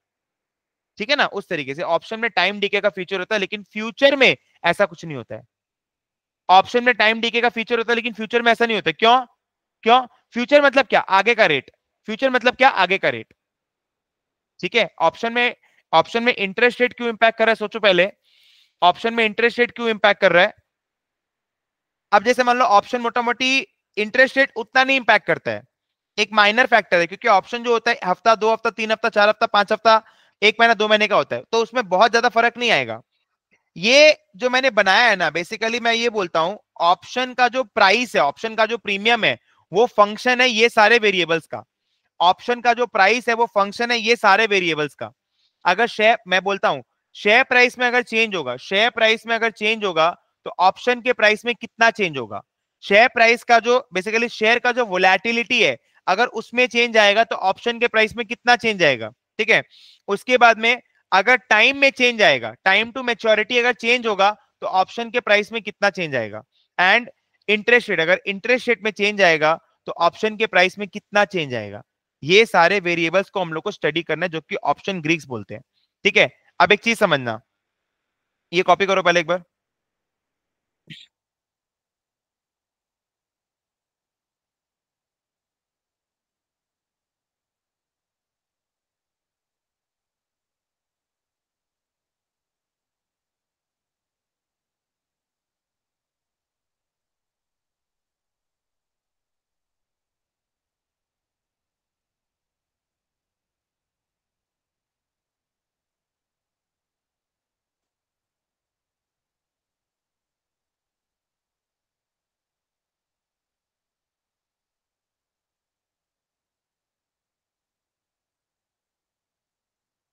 S1: ठीक है ना उस तरीके से ऑप्शन में टाइम डीके का फीचर होता है लेकिन फ्यूचर में ऐसा कुछ नहीं होता है ऑप्शन में टाइम डीके का फीचर होता है लेकिन फ्यूचर में ऐसा नहीं होता क्यों क्यों फ्यूचर मतलब क्या आगे का रेट फ्यूचर मतलब क्या आगे का रेट ठीक है ऑप्शन में ऑप्शन में इंटरेस्ट रेट क्यों इंपैक्ट कर रहा है सोचो पहले ऑप्शन में इंटरेस्ट रेट क्यों इंपैक्ट कर रहा है अब जैसे मान लो ऑप्शन मोटा मोटी इंटरेस्ट रेट उतना नहीं इंपैक्ट करता है एक माइनर फैक्टर है क्योंकि ऑप्शन जो होता है हफ्ता दो हफ्ता तीन हफ्ता चार हफ्ता पांच हफ्ता एक महीना दो महीने का होता है तो उसमें बहुत ज्यादा फर्क नहीं आएगा ये जो मैंने बनाया है ना बेसिकली मैं ये बोलता हूँ ऑप्शन का जो प्राइस है ऑप्शन का जो प्रीमियम है वो फंक्शन है ये सारे वेरिएबल्स का ऑप्शन का जो प्राइस है वो फंक्शन है ये सारे वेरिएबल्स का अगर शेयर मैं बोलता हूँ शेयर प्राइस में अगर चेंज होगा शेयर प्राइस में अगर चेंज होगा तो ऑप्शन के प्राइस में कितना चेंज होगा शेयर प्राइस का जो बेसिकली शेयर का जो वोलेटिलिटी है अगर उसमें चेंज आएगा तो ऑप्शन के प्राइस में कितना चेंज आएगा ठीक है उसके बाद में अगर टाइम में चेंज आएगा टाइम टू मेच्योरिटी अगर चेंज होगा तो ऑप्शन के प्राइस में कितना चेंज आएगा एंड इंटरेस्ट रेट अगर इंटरेस्ट रेट में चेंज आएगा तो ऑप्शन के प्राइस में कितना चेंज आएगा ये सारे वेरिएबल्स को हम लोग को स्टडी करना है जो कि ऑप्शन ग्रीक्स बोलते हैं ठीक है अब एक चीज समझना ये कॉपी करो पहले एक बार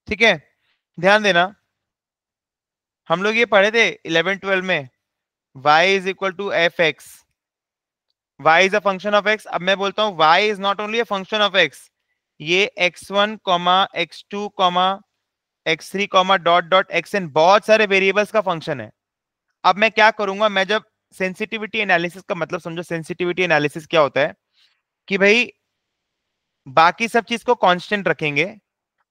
S1: ठीक है ध्यान देना हम लोग ये पढ़े थे इलेवन ट्वेल्व में y is equal to F X Y is a function of X अब मैं बोलता हूँ y is not only a function of X ये X one comma X two comma X three comma dot dot X N बहुत सारे variables का function है अब मैं क्या करूंगा मैं जब सेंसिटिविटी एनालिसिस का मतलब समझो सेंसिटिविटी एनालिसिस क्या होता है कि भाई बाकी सब चीज को कांस्टेंट रखेंगे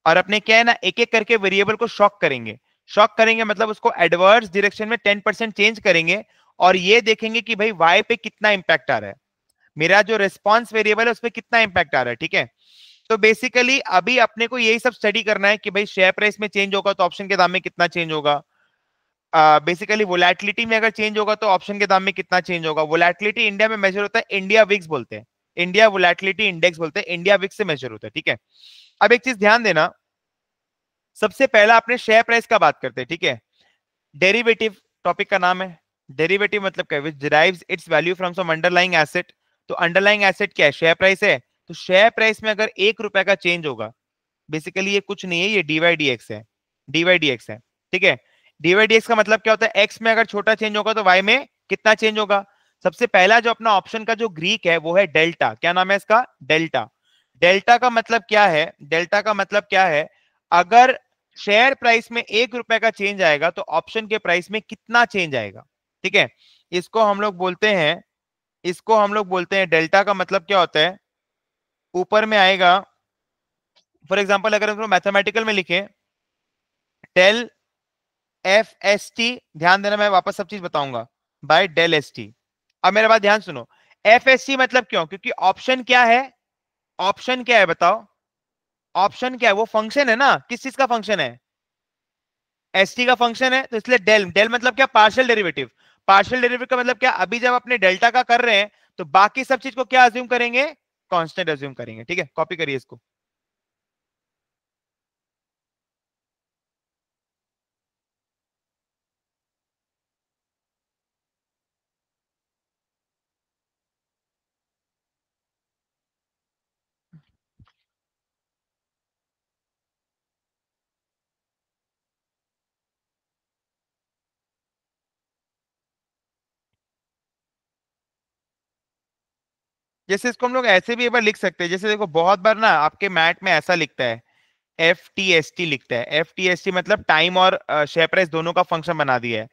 S1: और अपने क्या है ना एक एक करके वेरिएबल को शॉक करेंगे शॉक करेंगे मतलब उसको एडवर्स डिरेक्शन में टेन परसेंट चेंज करेंगे और ये देखेंगे कि भाई वाई पे कितना इंपैक्ट आ रहा है मेरा जो रिस्पॉन्स वेरिएबल है उस पर कितना इंपैक्ट आ रहा है ठीक है तो बेसिकली अभी अपने को यही सब स्टडी करना है कि भाई शेयर प्राइस में चेंज होगा तो ऑप्शन के दाम में कितना चेंज होगा बेसिकली वोलेटिलिटी में अगर चेंज होगा तो ऑप्शन के दाम में कितना चेंज होगा वोलेटिलिटी इंडिया में मेजर होता है इंडिया विक्स बोलते हैं इंडिया वोलेटिलिटी इंडेक्स बोलते हैं इंडिया विक्स से मेजर होता है ठीक है अब एक चीज ध्यान देना सबसे पहला आपने शेयर प्राइस का बात करते हैं ठीक है डेरिवेटिव टॉपिक का नाम है डेरिवेटिव मतलब क्या which derives its value from some underlying asset तो अंडरलाइंग एसेट क्या है शेयर प्राइस है तो शेयर प्राइस में अगर एक रुपए का चेंज होगा बेसिकली ये कुछ नहीं है ये डीवाई डी एक्स है डीवाई डी एक्स है ठीक है डीवाई डी एक्स का मतलब क्या होता है एक्स में अगर छोटा चेंज होगा तो वाई में कितना चेंज होगा सबसे पहला जो अपना ऑप्शन का जो ग्रीक है वो है डेल्टा क्या नाम है इसका डेल्टा डेल्टा का मतलब क्या है डेल्टा का मतलब क्या है अगर शेयर प्राइस में एक रुपए का चेंज आएगा तो ऑप्शन के प्राइस में कितना चेंज आएगा ठीक है इसको हम लोग बोलते हैं इसको हम लोग बोलते हैं डेल्टा का मतलब क्या होता है ऊपर में आएगा फॉर एग्जाम्पल अगर हम मैथमेटिकल में लिखे डेल एफ एस टी ध्यान देना मैं वापस सब चीज बताऊंगा बाय डेल एस टी अब मेरे बात ध्यान सुनो एफ एस टी मतलब क्यों क्योंकि ऑप्शन क्या है ऑप्शन क्या है बताओ ऑप्शन क्या है वो फंक्शन है ना किस चीज का फंक्शन है एस का फंक्शन है तो इसलिए डेल डेल मतलब क्या पार्शियल डेरिवेटिव पार्शियल डेरिवेटिव का मतलब क्या अभी जब अपने डेल्टा का कर रहे हैं तो बाकी सब चीज को क्या अज्यूम करेंगे कांस्टेंट अज्यूम करेंगे ठीक है कॉपी करिए इसको जैसे इसको हम लोग ऐसे भी एक बार लिख सकते हैं जैसे देखो बहुत बार ना आपके मैट में ऐसा लिखता है एफ टी एस टी लिखता है एफ टी एस टी मतलब टाइम और शेयर प्राइस दोनों का फंक्शन बना दिया है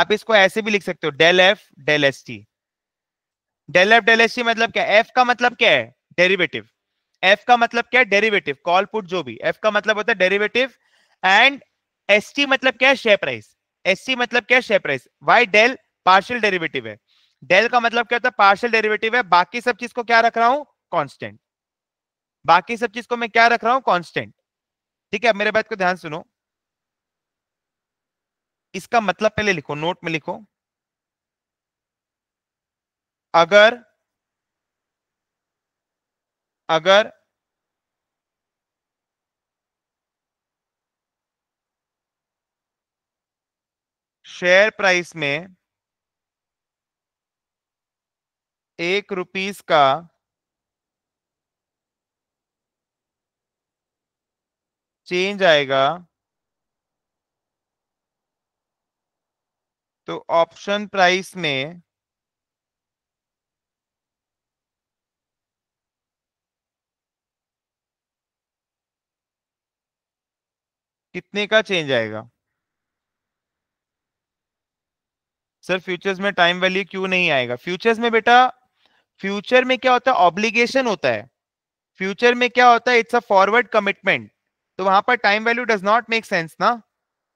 S1: आप इसको ऐसे भी लिख सकते हो del F del S T del F del S T मतलब क्या एफ का मतलब क्या है डेरिवेटिव एफ का मतलब क्या है डेरिवेटिव कॉल पुट जो भी एफ का मतलब होता है डेरिवेटिव एंड एस टी मतलब क्या है शेयर प्राइस एस टी मतलब क्या है share price Y del partial derivative है डेल का मतलब क्या होता है पार्शियल डेरिवेटिव है बाकी सब चीज को क्या रख रहा हूं कांस्टेंट बाकी सब चीज को मैं क्या रख रहा हूं कांस्टेंट ठीक है अब मेरे बात को ध्यान सुनो इसका मतलब पहले लिखो नोट में लिखो अगर अगर शेयर प्राइस में एक रुपीस का चेंज आएगा तो ऑप्शन प्राइस में कितने का चेंज आएगा सर फ्यूचर्स में टाइम वैल्यू क्यों नहीं आएगा फ्यूचर्स में बेटा फ्यूचर में क्या होता है ऑब्लिगेशन होता है फ्यूचर में क्या होता है इट्स अ फॉरवर्ड कमिटमेंट तो वहां पर time value does not make sense ना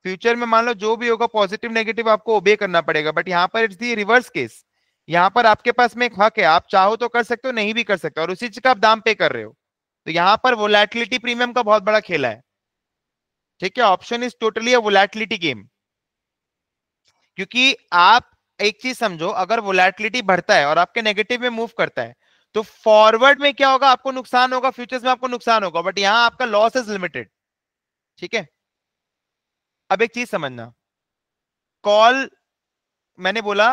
S1: फ्यूचर में मान लो जो भी होगा पॉजिटिव नेगेटिव आपको ओबे करना पड़ेगा बट यहाँ पर इट्स दी रिवर्स केस यहाँ पर आपके पास में एक हक है आप चाहो तो कर सकते हो नहीं भी कर सकते और उसी चीज का आप दाम पे कर रहे हो तो यहाँ पर वोलैटिलिटी प्रीमियम का बहुत बड़ा खेला है ठीक है option is totally a volatility game क्योंकि आप एक चीज समझो अगर वोलेटिलिटी बढ़ता है और आपके नेगेटिव में मूव करता है तो फॉरवर्ड में क्या होगा आपको नुकसान होगा फ्यूचर्स में आपको नुकसान होगा बट यहां आपका लॉस इज लिमिटेड ठीक है अब एक चीज समझना कॉल मैंने बोला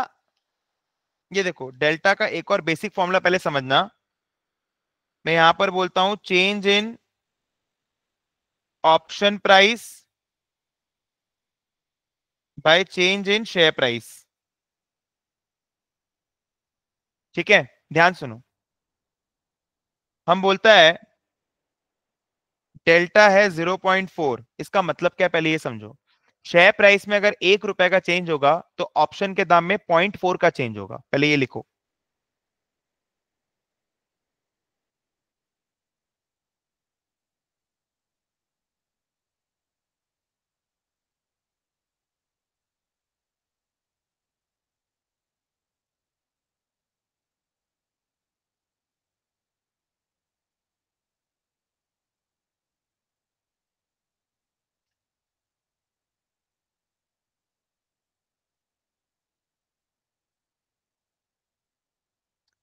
S1: ये देखो डेल्टा का एक और बेसिक फॉर्मूला पहले समझना मैं यहां पर बोलता हूं change in option price by change in share price ठीक है ध्यान सुनो हम बोलता है डेल्टा है 0.4 इसका मतलब क्या पहले ये समझो शेयर प्राइस में अगर एक रुपए का चेंज होगा तो ऑप्शन के दाम में पॉइंट फोर का चेंज होगा पहले ये लिखो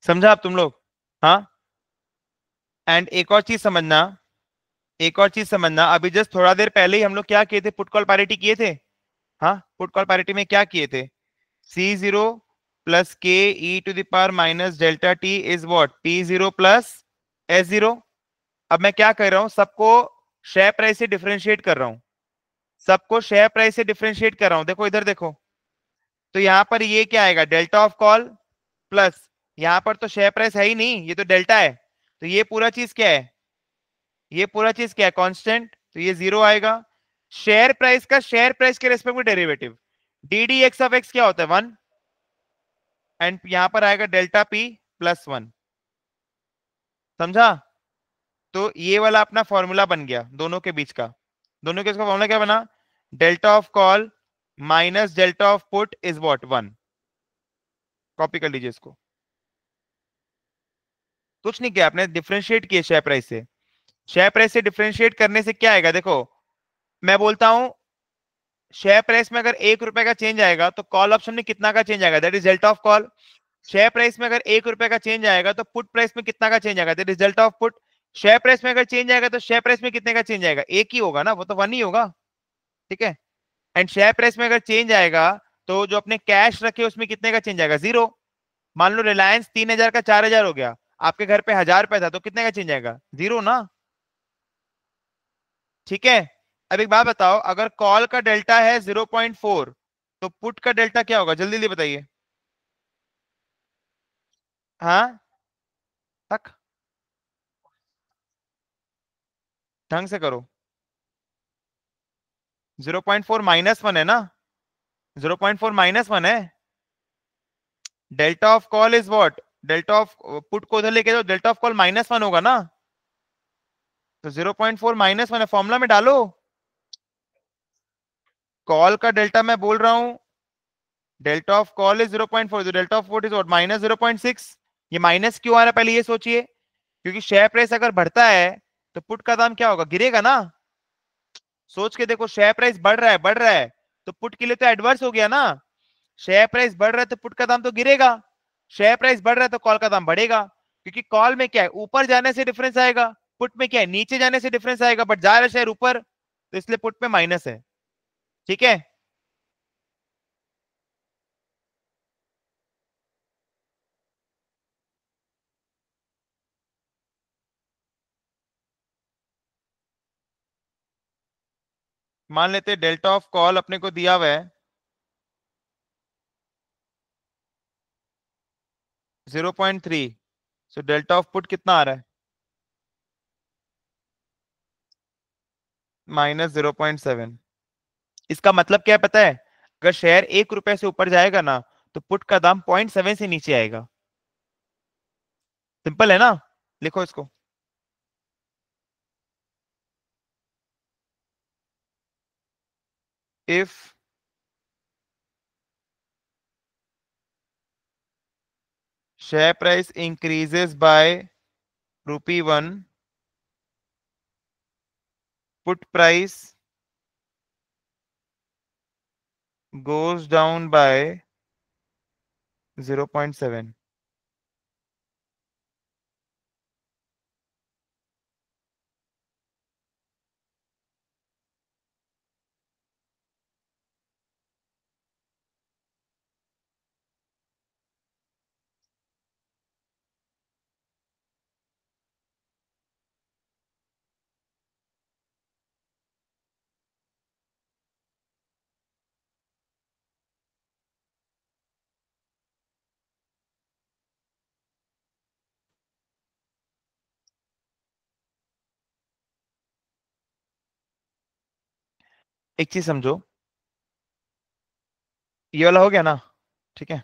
S1: समझा आप तुम लोग हाँ एंड एक और चीज समझना एक और चीज समझना अभी जस्ट थोड़ा देर पहले ही हम लोग क्या किए थे पुट कॉल पैरिटी किए थे हाँ पुट कॉल पैरिटी में क्या किए थे सी zero plus K e to the power minus delta T is what P zero plus S zero अब मैं क्या कर रहा हूँ सबको शेयर प्राइस से डिफ्रेंशिएट कर रहा हूँ सबको शेयर प्राइस से डिफ्रेंशिएट कर रहा हूँ देखो इधर देखो तो यहाँ पर ये क्या आएगा डेल्टा ऑफ कॉल प्लस यहां पर तो शेयर प्राइस है ही नहीं ये तो डेल्टा है तो ये पूरा चीज क्या है ये पूरा चीज क्या है कॉन्स्टेंट तो ये जीरो आएगा शेयर प्राइस का शेयर प्राइस के रेस्पेक्ट में derivative d d x of x क्या होता है वन एंड यहां पर आएगा डेल्टा पी प्लस वन समझा तो ये वाला अपना फॉर्मूला बन गया दोनों के बीच का दोनों के इसका फॉर्मूला क्या बना delta of call minus delta of put is what one copy कर लीजिए इसको कुछ नहीं किया आपने डिफ्रेंशिएट किया शेयर प्राइस से शेयर प्राइस से डिफ्रेंशिएट करने से क्या आएगा देखो मैं बोलता हूं शेयर प्राइस में अगर एक रुपए का चेंज आएगा तो कॉल ऑप्शन में कितना का चेंज आएगा that result of call share price में अगर एक रुपए का चेंज आएगा तो पुट प्राइस में कितना का चेंज आएगा that result of put share price में अगर चेंज आएगा तो शेयर प्राइस में कितने का चेंज आएगा एक ही होगा ना वो तो वन ही होगा ठीक है एंड शेयर प्राइस में अगर चेंज आएगा तो जो अपने कैश रखे उसमें कितने का चेंज आएगा जीरो मान लो रिलायंस तीन हजार का चार हजार हो गया आपके घर पे हजार रुपए था तो कितने का चेंज आएगा जीरो ना ठीक है अब एक बात बताओ अगर कॉल का डेल्टा है जीरो पॉइंट फोर तो पुट का डेल्टा क्या होगा जल्दी जल्दी बताइए हाँ तक ढंग से करो zero point four minus one है ना zero point four minus one है delta of call is what delta of put को उधर लेके जाओ delta of call minus one होगा ना तो zero point four minus one formula में डालो कॉल का डेल्टा मैं बोल रहा हूं delta of call is zero point four तो delta of vote is what minus zero point six ये माइनस क्यों आ रहा है पहले ये सोचिए क्योंकि शेयर प्राइस अगर बढ़ता है तो पुट का दाम क्या होगा गिरेगा ना सोच के देखो शेयर प्राइस बढ़ रहा है बढ़ रहा है तो पुट के लिए तो एडवर्स हो गया ना शेयर प्राइस बढ़ रहा है तो पुट का दाम तो गिरेगा शेयर प्राइस बढ़ रहा है तो कॉल का दाम बढ़ेगा क्योंकि कॉल में क्या है ऊपर जाने से डिफरेंस आएगा पुट में क्या है नीचे जाने से डिफरेंस आएगा बट जा रहा है शेयर ऊपर तो इसलिए पुट में माइनस है ठीक है मान लेते डेल्टा ऑफ कॉल अपने को दिया हुआ है zero point three so delta of put कितना आ रहा है माइनस जीरो पॉइंट सेवन इसका मतलब क्या पता है अगर शेयर एक रुपए से ऊपर जाएगा ना तो पुट का दाम पॉइंट सेवन से नीचे आएगा सिंपल है ना लिखो इसको if share price increases by rupee 1 put price goes down by 0.7 एक चीज समझो ये वाला हो गया ना ठीक है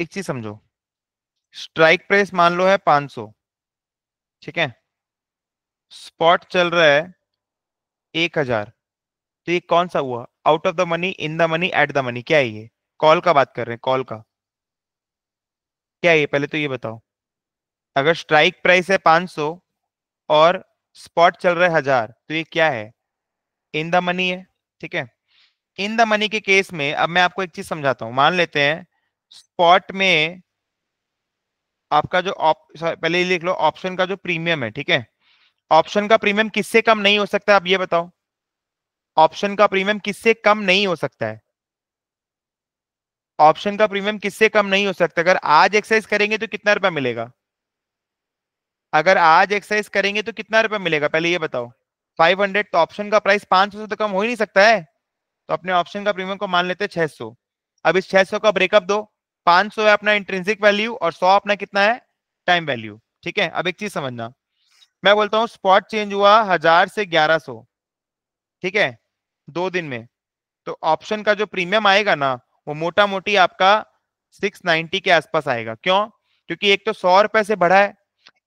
S1: एक चीज समझो स्ट्राइक प्राइस मान लो है 500 ठीक है स्पॉट चल रहा है एक हजार तो ये कौन सा हुआ out of the money in the money at the money क्या है ये कॉल का बात कर रहे हैं कॉल का क्या है ये पहले तो ये बताओ अगर स्ट्राइक प्राइस है 500 और स्पॉट चल रहा है हजार तो ये क्या है इन द मनी है ठीक है इन द मनी के केस में अब मैं आपको एक चीज समझाता हूं मान लेते हैं स्पॉट में आपका जो ऑप पहले लिख लो ऑप्शन का जो प्रीमियम है ठीक है ऑप्शन का प्रीमियम किससे कम नहीं हो सकता आप ये बताओ ऑप्शन का प्रीमियम किससे कम नहीं हो सकता है ऑप्शन का प्रीमियम किससे कम नहीं हो सकता अगर आज एक्सरसाइज करेंगे तो कितना रुपया मिलेगा अगर आज एक्सरसाइज करेंगे तो कितना रुपया मिलेगा पहले ये बताओ 500 तो ऑप्शन का प्राइस 500 से तो कम हो ही नहीं सकता है तो अपने ऑप्शन का प्रीमियम को मान लेते हैं 600 अब इस 600 का ब्रेकअप दो 500 है अपना इंट्रेंसिक वैल्यू और 100 अपना कितना है टाइम वैल्यू ठीक है अब एक चीज समझना मैं बोलता हूँ स्पॉट चेंज हुआ हजार से ग्यारह सौ ठीक है दो दिन में तो ऑप्शन का जो प्रीमियम आएगा ना वो मोटा मोटी आपका 690 के आसपास आएगा क्यों क्योंकि एक तो सौ रुपए से बढ़ा है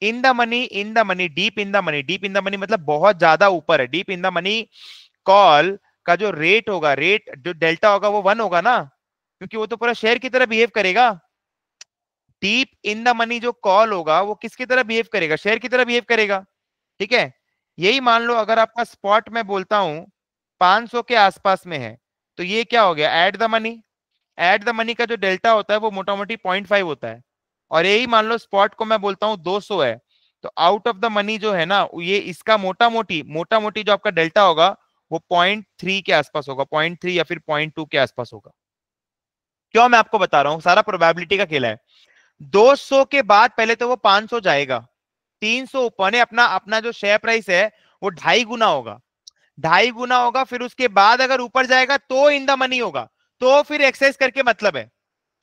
S1: in the money in the money deep in the money deep in the money मतलब बहुत ज्यादा ऊपर है deep in the money call का जो रेट होगा रेट जो डेल्टा होगा वो वन होगा ना क्योंकि वो तो पूरा शेयर की तरह बिहेव करेगा डीप इन द मनी जो कॉल होगा वो किसकी तरह बिहेव करेगा शेयर की तरह बिहेव करेगा ठीक है यही मान लो अगर आपका स्पॉट में बोलता हूं सौ के आसपास में है तो ये क्या हो गया at the money at the money का जो डेल्टा होता है वो मोटा मोटी पॉइंट फाइव होता है और यही मान लो स्पॉट को मैं बोलता हूँ 200 है तो आउट ऑफ द मनी जो है ना ये इसका मोटा मोटी मोटा मोटी जो आपका डेल्टा होगा वो पॉइंट थ्री के आसपास होगा पॉइंट थ्री या फिर पॉइंट टू के आसपास होगा क्यों मैं आपको बता रहा हूँ सारा प्रोबेबिलिटी का खेला है 200 के बाद पहले तो वो 500 जाएगा 300 ऊपर अपना अपना जो शेयर प्राइस है वो ढाई गुना होगा ढाई गुना होगा फिर उसके बाद अगर ऊपर जाएगा तो इन द मनी होगा तो फिर एक्सरसाइज करके मतलब है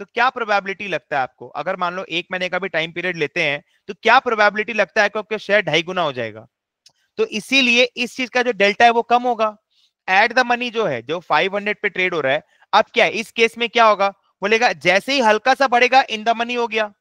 S1: तो क्या प्रोबेबिलिटी लगता है आपको अगर मान लो एक महीने का भी टाइम पीरियड लेते हैं तो क्या प्रोबेबिलिटी लगता है कि आपके शेयर ढाई गुना हो जाएगा तो इसीलिए इस चीज का जो डेल्टा है वो कम होगा एट द मनी जो है जो 500 पे ट्रेड हो रहा है अब क्या है इस केस में क्या होगा बोलेगा जैसे ही हल्का सा बढ़ेगा इन द मनी हो गया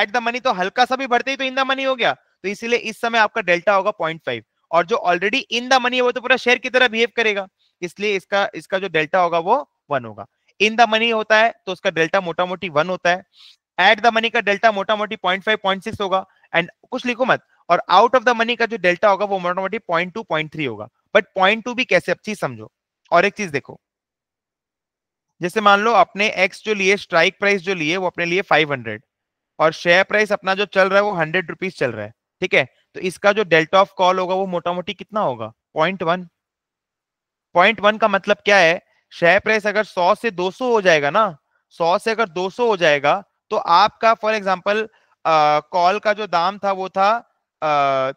S1: एट द मनी तो हल्का सा भी बढ़ते ही तो इन द मनी हो गया तो इसीलिए इस समय आपका डेल्टा होगा पॉइंट और जो ऑलरेडी इन द मनी है वो तो पूरा शेयर की तरह बिहेव करेगा इसलिए इसका इसका जो डेल्टा होगा वो वन होगा इन द मनी होता है तो उसका डेल्टा मोटा मोटी वन होता है एट द मनी का डेल्टा मोटा मोटी पॉइंट फाइव पॉइंट सिक्स होगा एंड कुछ लिखो मत और आउट ऑफ द मनी का जो डेल्टा होगा वो मोटा मोटी पॉइंट टू पॉइंट थ्री होगा बट पॉइंट टू भी कैसे चीज समझो और एक चीज देखो जैसे मान लो अपने एक्स जो लिए स्ट्राइक प्राइस जो लिए वो अपने लिए फाइव हंड्रेड और शेयर प्राइस अपना जो चल रहा है वो हंड्रेड रुपीज चल रहा है ठीक है तो इसका जो डेल्टा ऑफ कॉल होगा वो मोटा मोटी कितना होगा पॉइंट वन पॉइंट वन का मतलब क्या है शेयर प्राइस अगर 100 से 200 हो जाएगा ना 100 से अगर 200 हो जाएगा तो आपका फॉर एग्जाम्पल कॉल का जो दाम था वो था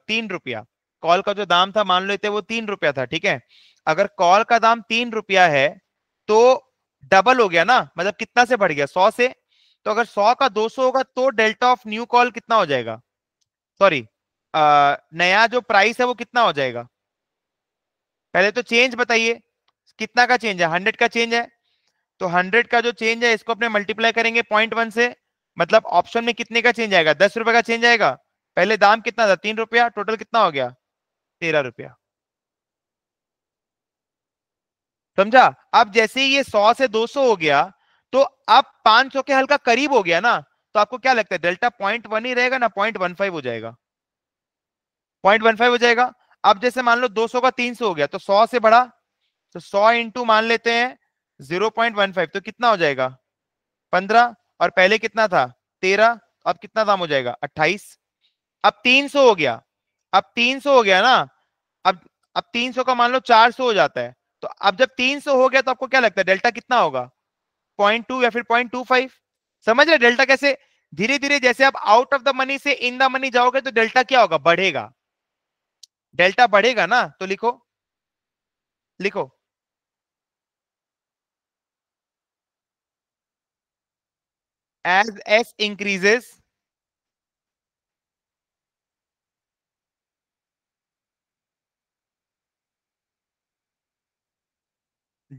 S1: तीन रुपया कॉल का जो दाम था मान लेते वो तीन रुपया था ठीक है अगर कॉल का दाम तीन रुपया है तो डबल हो गया ना मतलब कितना से बढ़ गया सौ से तो अगर सौ का दो सौ होगा तो डेल्टा ऑफ न्यू कॉल कितना हो जाएगा सॉरी नया जो प्राइस है वो कितना हो जाएगा पहले तो चेंज बताइए कितना का चेंज है हंड्रेड का चेंज है तो हंड्रेड का जो चेंज है इसको अपने मल्टीप्लाई करेंगे पॉइंट वन से मतलब ऑप्शन में कितने का चेंज आएगा दस रुपए का चेंज आएगा पहले दाम कितना था तीन रुपया टोटल कितना हो गया तेरह रुपया समझा अब जैसे ही ये सौ से दो सौ हो गया तो अब पांच सौ के हल्का करीब हो गया ना तो आपको क्या लगता है डेल्टा पॉइंट वन ही रहेगा ना पॉइंट वन फाइव हो जाएगा पॉइंट वन फाइव हो जाएगा अब जैसे मान लो दो सौ का तीन सौ हो गया तो सौ से बढ़ा तो 100 इंटू मान लेते हैं 0.15 तो कितना हो जाएगा 15 और पहले कितना था 13 अब कितना दाम हो जाएगा 28 अब 300 हो गया अब 300 हो गया ना अब अब 300 का मान लो 400 हो जाता है तो अब जब 300 हो गया तो आपको क्या लगता है डेल्टा कितना होगा 0.2 या फिर 0.25 समझ रहे डेल्टा कैसे धीरे धीरे जैसे आप आउट ऑफ द मनी से इन द मनी जाओगे तो डेल्टा क्या होगा बढ़ेगा डेल्टा बढ़ेगा ना तो लिखो लिखो as S increases,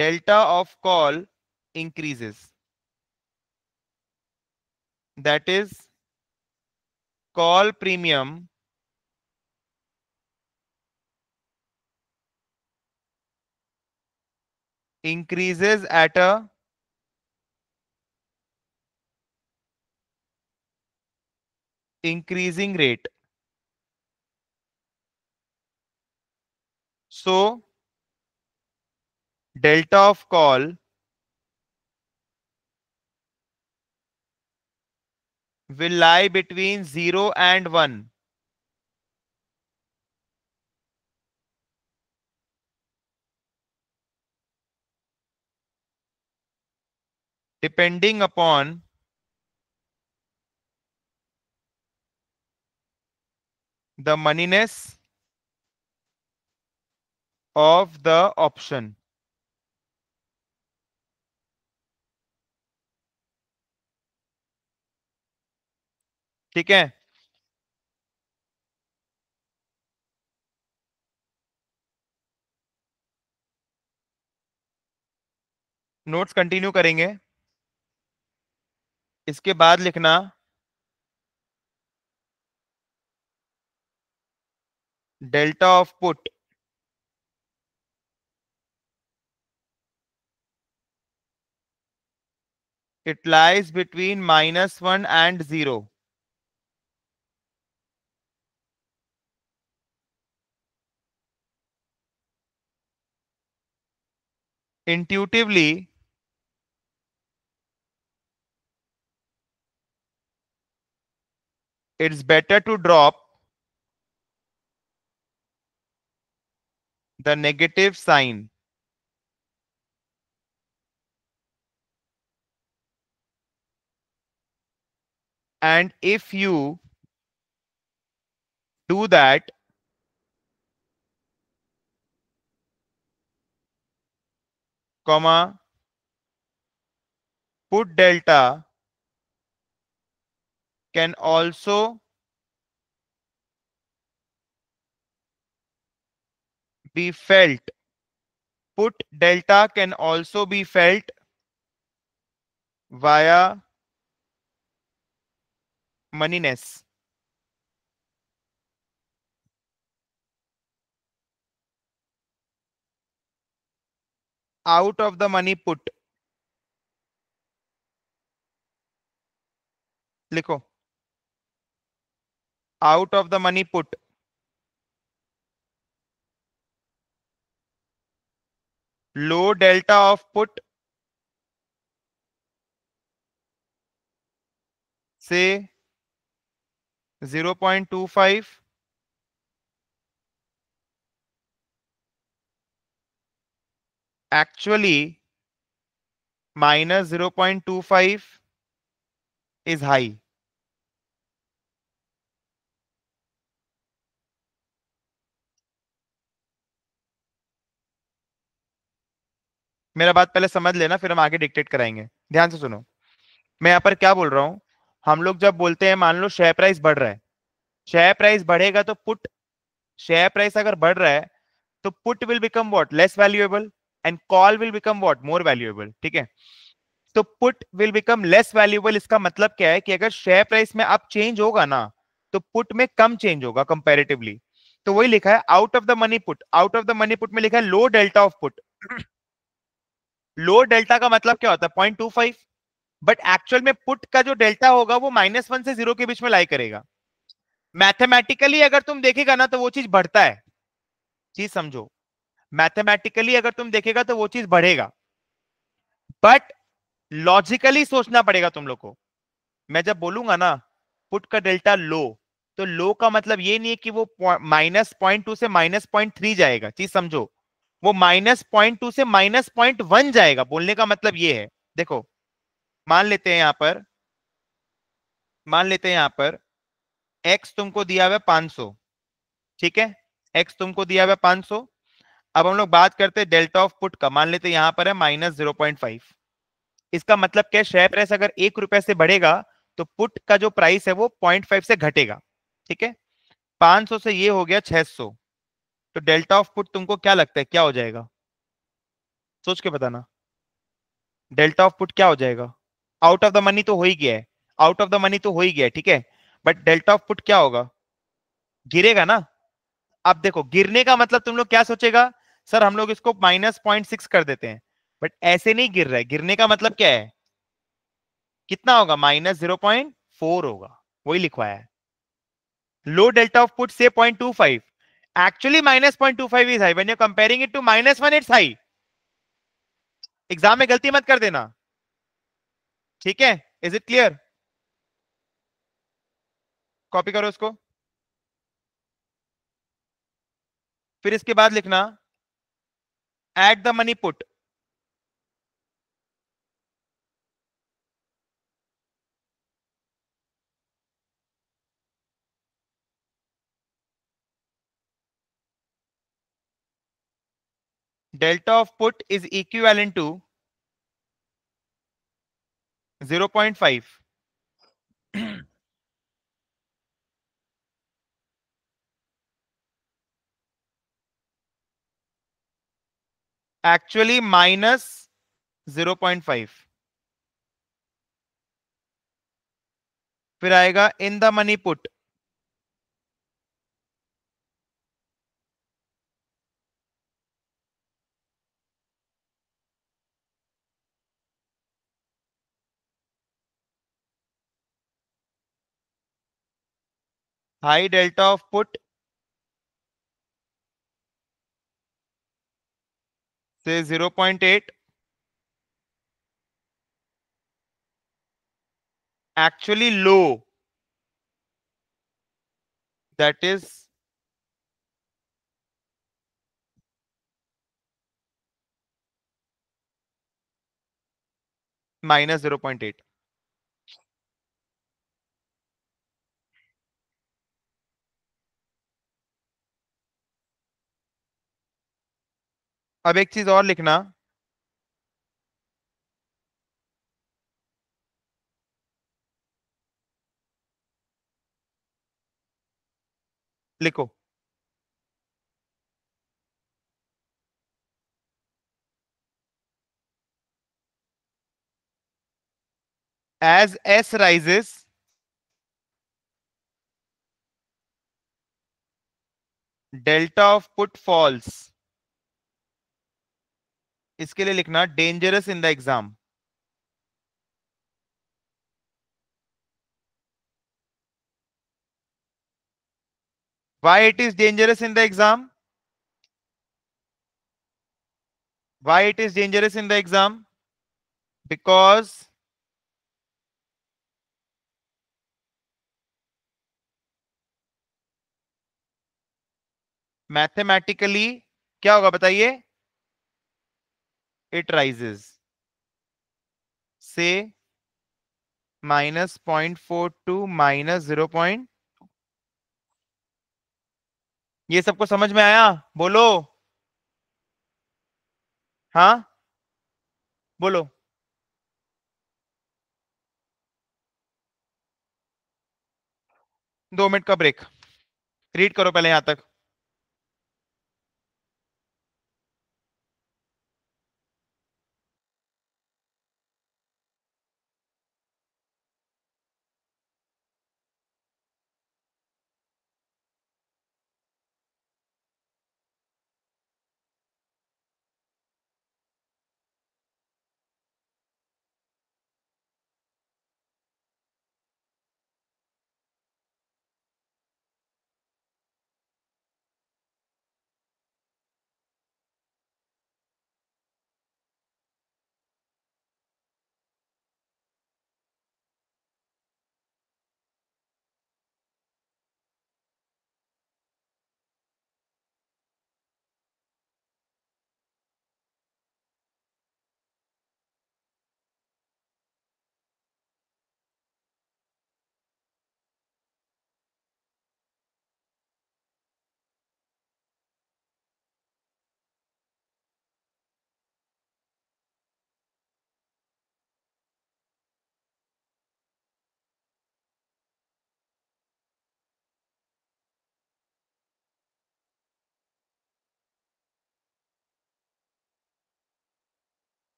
S1: delta of call increases. That is call premium increases at a increasing rate. So delta of call will lie between 0 and 1. Depending upon the moneyness of the option. ठीक है notes continue करेंगे इसके बाद लिखना delta of put it lies between minus 1 and 0. Intuitively, it's better to drop the negative sign. And if you do that, comma, put delta can also be felt. Put delta can also be felt via moneyness. Out of the money put. लिखो Out of the money put. low delta of put say 0 0.25 actually minus 0 0.25 is high मेरा बात पहले समझ लेना फिर हम आगे dictate कराएंगे ध्यान से सुनो मैं यहाँ पर क्या बोल रहा हूँ हम लोग जब बोलते हैं मान लो शेयर प्राइस बढ़ रहा है शेयर प्राइस बढ़ेगा तो पुट शेयर प्राइस अगर बढ़ रहा है तो put will become what less valuable and call will become what more valuable ठीक है तो put will become less valuable इसका मतलब क्या है कि अगर शेयर प्राइस में अब चेंज होगा ना तो पुट में कम चेंज होगा कंपेरेटिवली तो वही लिखा है out of the money put out of the money put में लिखा है low delta of put low delta का मतलब क्या होता है point two five but actual में पुट का जो डेल्टा होगा वो माइनस वन से जीरो के बीच में लाई करेगा मैथमेटिकली अगर तुम देखेगा ना तो वो चीज बढ़ता है चीज समझो मैथमेटिकली अगर तुम देखेगा तो वो चीज बढ़ेगा बट लॉजिकली सोचना पड़ेगा तुम लोग को मैं जब बोलूंगा ना पुट का डेल्टा लो तो लो का मतलब ये नहीं है कि वो माइनस पॉइंट टू से माइनस पॉइंट थ्री जाएगा चीज समझो वो माइनस पॉइंट टू से माइनस पॉइंट वन जाएगा बोलने का मतलब ये है देखो मान लेते हैं यहां पर मान लेते हैं यहां पर एक्स तुमको दिया हुआ पांच सौ ठीक है एक्स तुमको दिया हुआ पांच सौ अब हम लोग बात करते हैं डेल्टा ऑफ पुट का मान लेते हैं यहां पर है माइनस जीरो पॉइंट फाइव इसका मतलब क्या शेयर प्राइस अगर एक रुपए से बढ़ेगा तो पुट का जो प्राइस है वो पॉइंट फाइव से घटेगा ठीक है पांच सौ से ये हो गया छह सौ तो डेल्टा ऑफ पुट तुमको क्या लगता है क्या हो जाएगा सोच के बताना डेल्टा ऑफ पुट क्या हो जाएगा आउट ऑफ द मनी तो हो ही गया है आउट ऑफ द मनी तो हो ही गया है ठीक है बट डेल्टा ऑफ पुट क्या होगा गिरेगा ना आप देखो गिरने का मतलब तुम लोग क्या सोचेगा सर हम लोग इसको माइनस पॉइंट सिक्स कर देते हैं बट ऐसे नहीं गिर रहा है गिरने का मतलब क्या है कितना होगा माइनस जीरो पॉइंट फोर होगा वही लिखवाया है लो डेल्टा ऑफ पुट से point two five Actually, minus 0.25 is high. When you're comparing it to minus one, it's high. exam में गलती मत कर देना ठीक है is it clear copy करो उसको फिर इसके बाद लिखना at the money put delta of put is equivalent to 0 0.5. Actually minus 0 0.5. फिर आएगा in the money put high delta of put say 0 0.8 actually low that is minus 0 0.8 अब एक चीज और लिखना लिखो as S rises delta of put falls इसके लिए लिखना dangerous in the exam why it is dangerous in the exam why it is dangerous in the exam because mathematically क्या होगा बताइए it rises. Say minus minus minus 0. ये सबको समझ में आया बोलो हाँ बोलो दो मिनट का ब्रेक रीड करो पहले यहां तक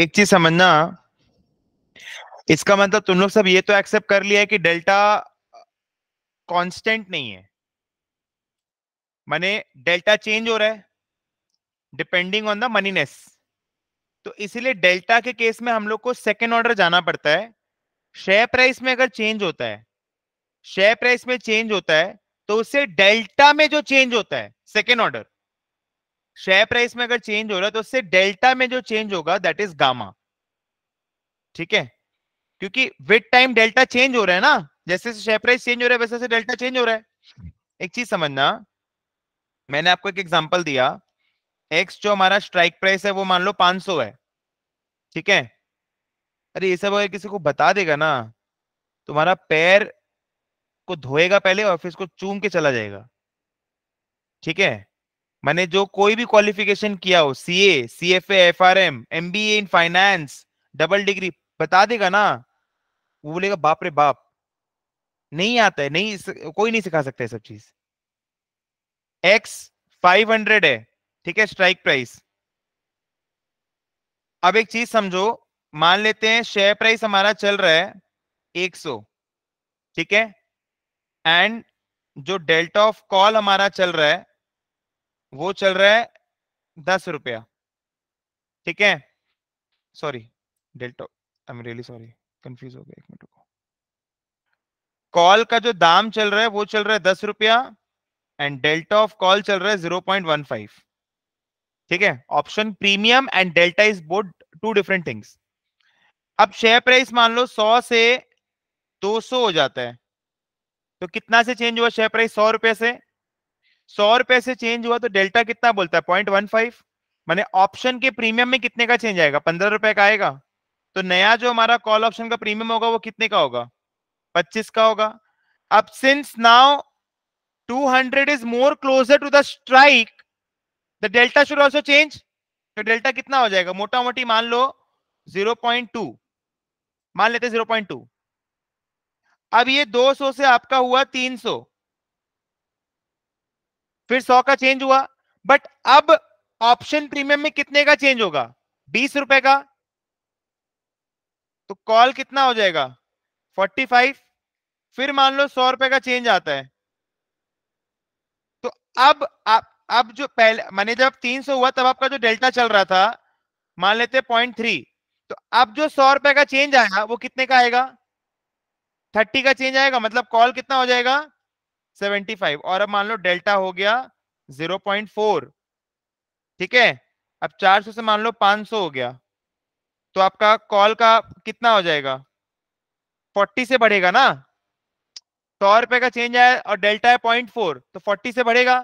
S1: एक चीज समझना इसका मतलब तुम लोग सब ये तो एक्सेप्ट कर लिया है कि डेल्टा कांस्टेंट नहीं है माने डेल्टा चेंज हो रहा है डिपेंडिंग ऑन द मनीनेस तो इसीलिए डेल्टा के केस में हम लोग को सेकेंड ऑर्डर जाना पड़ता है शेयर प्राइस में अगर चेंज होता है शेयर प्राइस में चेंज होता है तो उससे डेल्टा में जो चेंज होता है सेकेंड ऑर्डर शेयर प्राइस में अगर चेंज हो रहा है तो उससे डेल्टा में जो चेंज होगा दैट इज गामा ठीक है क्योंकि विद टाइम डेल्टा चेंज हो रहा है ना जैसे शेयर प्राइस चेंज हो रहा है वैसे डेल्टा चेंज हो रहा है एक चीज समझना मैंने आपको एक एग्जांपल दिया एक्स जो हमारा स्ट्राइक प्राइस है वो मान लो 500 है ठीक है अरे ये सब अगर किसी को बता देगा ना तुम्हारा तो पैर को धोएगा पहले और फिर इसको चूम के चला जाएगा ठीक है मैंने जो कोई भी क्वालिफिकेशन किया हो C A C F F R M M B A in finance double degree बता देगा ना वो बोलेगा बाप रे बाप नहीं आता है नहीं कोई नहीं सिखा सकता है सब चीज एक्स 500 है ठीक है स्ट्राइक प्राइस अब एक चीज समझो मान लेते हैं शेयर प्राइस हमारा चल रहा है 100 ठीक है एंड जो डेल्टा ऑफ कॉल हमारा चल रहा है वो चल रहा है दस रुपया ठीक है sorry delta I am really sorry confuse हो गया एक मिनट को कॉल का जो दाम चल रहा है वो चल रहा है दस रुपया एंड डेल्टा ऑफ कॉल चल रहा है जीरो पॉइंट वन फाइव ठीक है option premium and delta is both two different things अब शेयर प्राइस मान लो सौ से दो सौ हो जाता है तो कितना से चेंज हुआ शेयर प्राइस सौ रुपए से सौ रुपए से चेंज हुआ तो डेल्टा कितना बोलता है पॉइंट वन फाइव मैंने ऑप्शन के प्रीमियम में कितने का चेंज आएगा पंद्रह रुपए का आएगा तो नया जो हमारा कॉल ऑप्शन का प्रीमियम होगा वो कितने का होगा पच्चीस का होगा अब since now 200 is more closer to the strike the delta should also change तो डेल्टा कितना हो जाएगा मोटा मोटी मान लो 0.2 मान लेते 0.2 अब ये 200 से आपका हुआ 300 फिर सौ का चेंज हुआ बट अब ऑप्शन प्रीमियम में कितने का चेंज होगा बीस रुपए का तो कॉल कितना हो जाएगा फोर्टी फाइव फिर मान लो सौ रुपए का चेंज आता है तो अब आप अब जो पहले मैंने जब तीन सौ हुआ तब आपका जो डेल्टा चल रहा था मान लेते पॉइंट थ्री तो अब जो सौ रुपए का चेंज आया वो कितने का आएगा थर्टी का चेंज आएगा मतलब कॉल कितना हो जाएगा 75 और अब मान लो डेल्टा हो गया 0.4 ठीक है अब 400 से मान लो 500 हो गया तो आपका कॉल का कितना हो जाएगा 40 से बढ़ेगा ना सौ रुपए का चेंज आया और डेल्टा है पॉइंट फोर तो फोर्टी से बढ़ेगा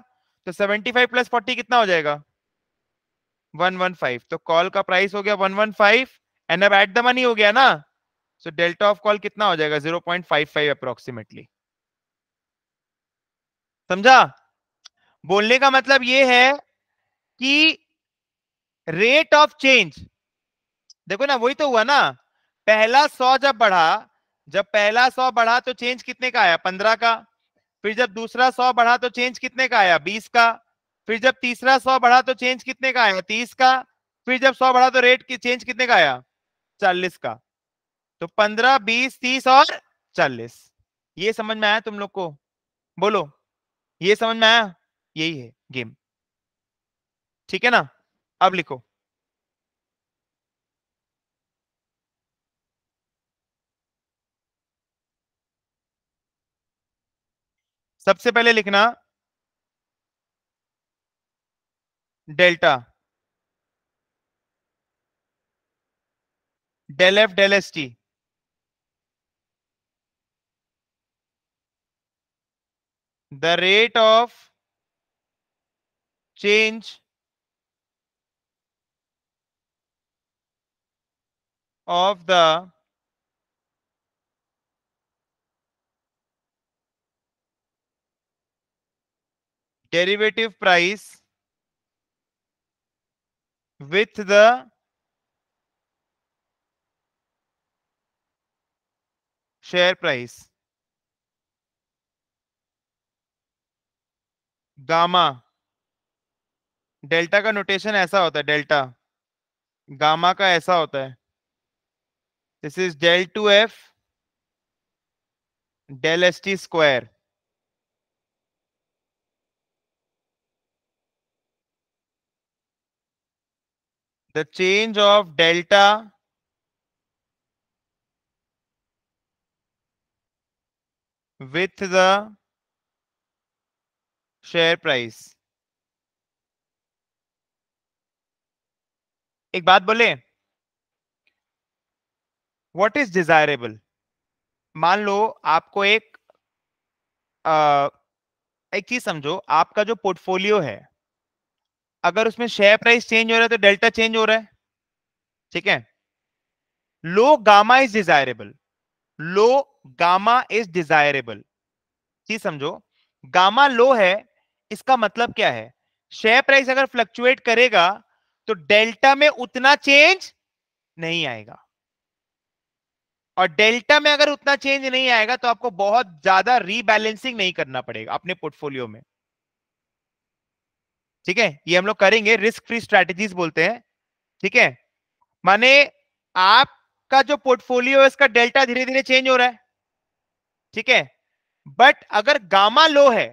S1: तो सेवेंटी फाइव प्लस फोर्टी कितना हो जाएगा वन वन फाइव तो कॉल का प्राइस हो गया 115 वन फाइव एंड अब एट द मनी हो गया ना तो डेल्टा ऑफ कॉल कितना हो जाएगा zero point five five approximately समझा बोलने का मतलब ये है कि रेट ऑफ चेंज देखो ना वही तो हुआ ना पहला सौ जब बढ़ा जब पहला सौ बढ़ा तो चेंज कितने का आया पंद्रह का फिर जब दूसरा सौ बढ़ा तो चेंज कितने का आया बीस का फिर जब तीसरा सौ बढ़ा तो चेंज कितने का आया तीस का फिर जब सौ बढ़ा तो रेट की चेंज कितने का आया चालीस का तो पंद्रह बीस तीस और चालीस ये समझ में आया तुम लोग को बोलो ये समझ में आया यही है गेम ठीक है ना अब लिखो सबसे पहले लिखना delta del F del S T the rate of change of the derivative price with the share price gamma delta का नोटेशन ऐसा होता है डेल्टा गामा का ऐसा होता है this is del two F del S T square the change of delta with the share price एक बात बोले वॉट इज डिजायरेबल मान लो आपको एक आ, एक चीज समझो आपका जो पोर्टफोलियो है अगर उसमें शेयर प्राइस चेंज हो रहा है तो डेल्टा चेंज हो रहा है ठीक है low gamma is desirable low gamma is desirable चीज समझो गामा लो है इसका मतलब क्या है शेयर प्राइस अगर फ्लक्चुएट करेगा तो डेल्टा में उतना चेंज नहीं आएगा और डेल्टा में अगर उतना चेंज नहीं आएगा तो आपको बहुत ज्यादा रीबैलेंसिंग नहीं करना पड़ेगा अपने पोर्टफोलियो में ठीक है ये हम लोग करेंगे रिस्क फ्री स्ट्रैटेजीज बोलते हैं ठीक है माने आपका जो पोर्टफोलियो है इसका डेल्टा धीरे धीरे चेंज हो रहा है ठीक है बट अगर गामा लो है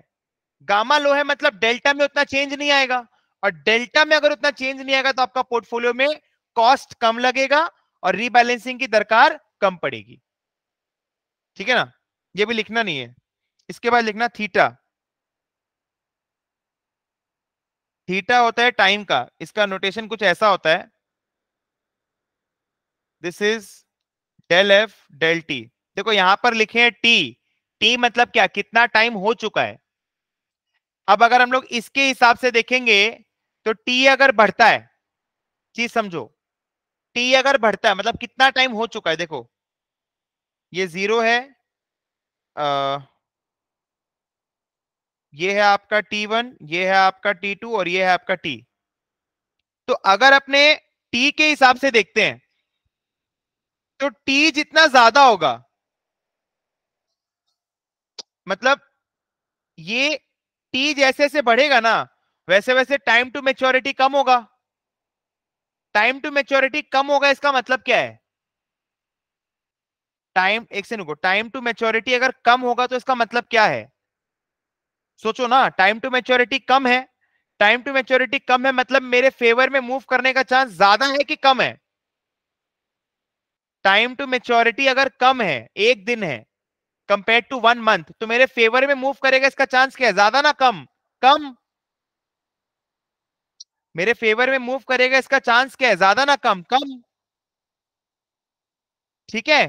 S1: गामा लो है मतलब डेल्टा में उतना चेंज नहीं आएगा और डेल्टा में अगर उतना चेंज नहीं आएगा तो आपका पोर्टफोलियो में कॉस्ट कम लगेगा और रीबैलेंसिंग की दरकार कम पड़ेगी ठीक है ना ये भी लिखना नहीं है इसके बाद लिखना थीटा थीटा होता है टाइम का इसका नोटेशन कुछ ऐसा होता है this is del F del T देखो यहां पर लिखे हैं टी टी मतलब क्या कितना टाइम हो चुका है अब अगर हम लोग इसके हिसाब से देखेंगे तो टी अगर बढ़ता है चीज समझो टी अगर बढ़ता है मतलब कितना टाइम हो चुका है देखो ये जीरो है आ, ये है आपका टी वन ये है आपका टी टू और ये है आपका टी तो अगर अपने टी के हिसाब से देखते हैं तो टी जितना ज्यादा होगा मतलब ये टी जैसे जैसे बढ़ेगा ना वैसे वैसे टाइम टू मेच्योरिटी कम होगा टाइम टू मेच्योरिटी कम होगा इसका मतलब क्या है टाइम एक से रुको टाइम टू मेच्योरिटी अगर कम होगा तो इसका मतलब क्या है सोचो ना टाइम टू मेच्योरिटी कम है टाइम टू मेच्योरिटी कम है मतलब मेरे फेवर में मूव करने का चांस ज्यादा है कि कम है टाइम टू मेच्योरिटी अगर कम है एक दिन है कंपेयर टू वन मंथ तो मेरे फेवर में मूव करेगा इसका चांस क्या है ज्यादा ना कम कम मेरे फेवर में मूव करेगा इसका चांस क्या है ज्यादा ना कम कम ठीक है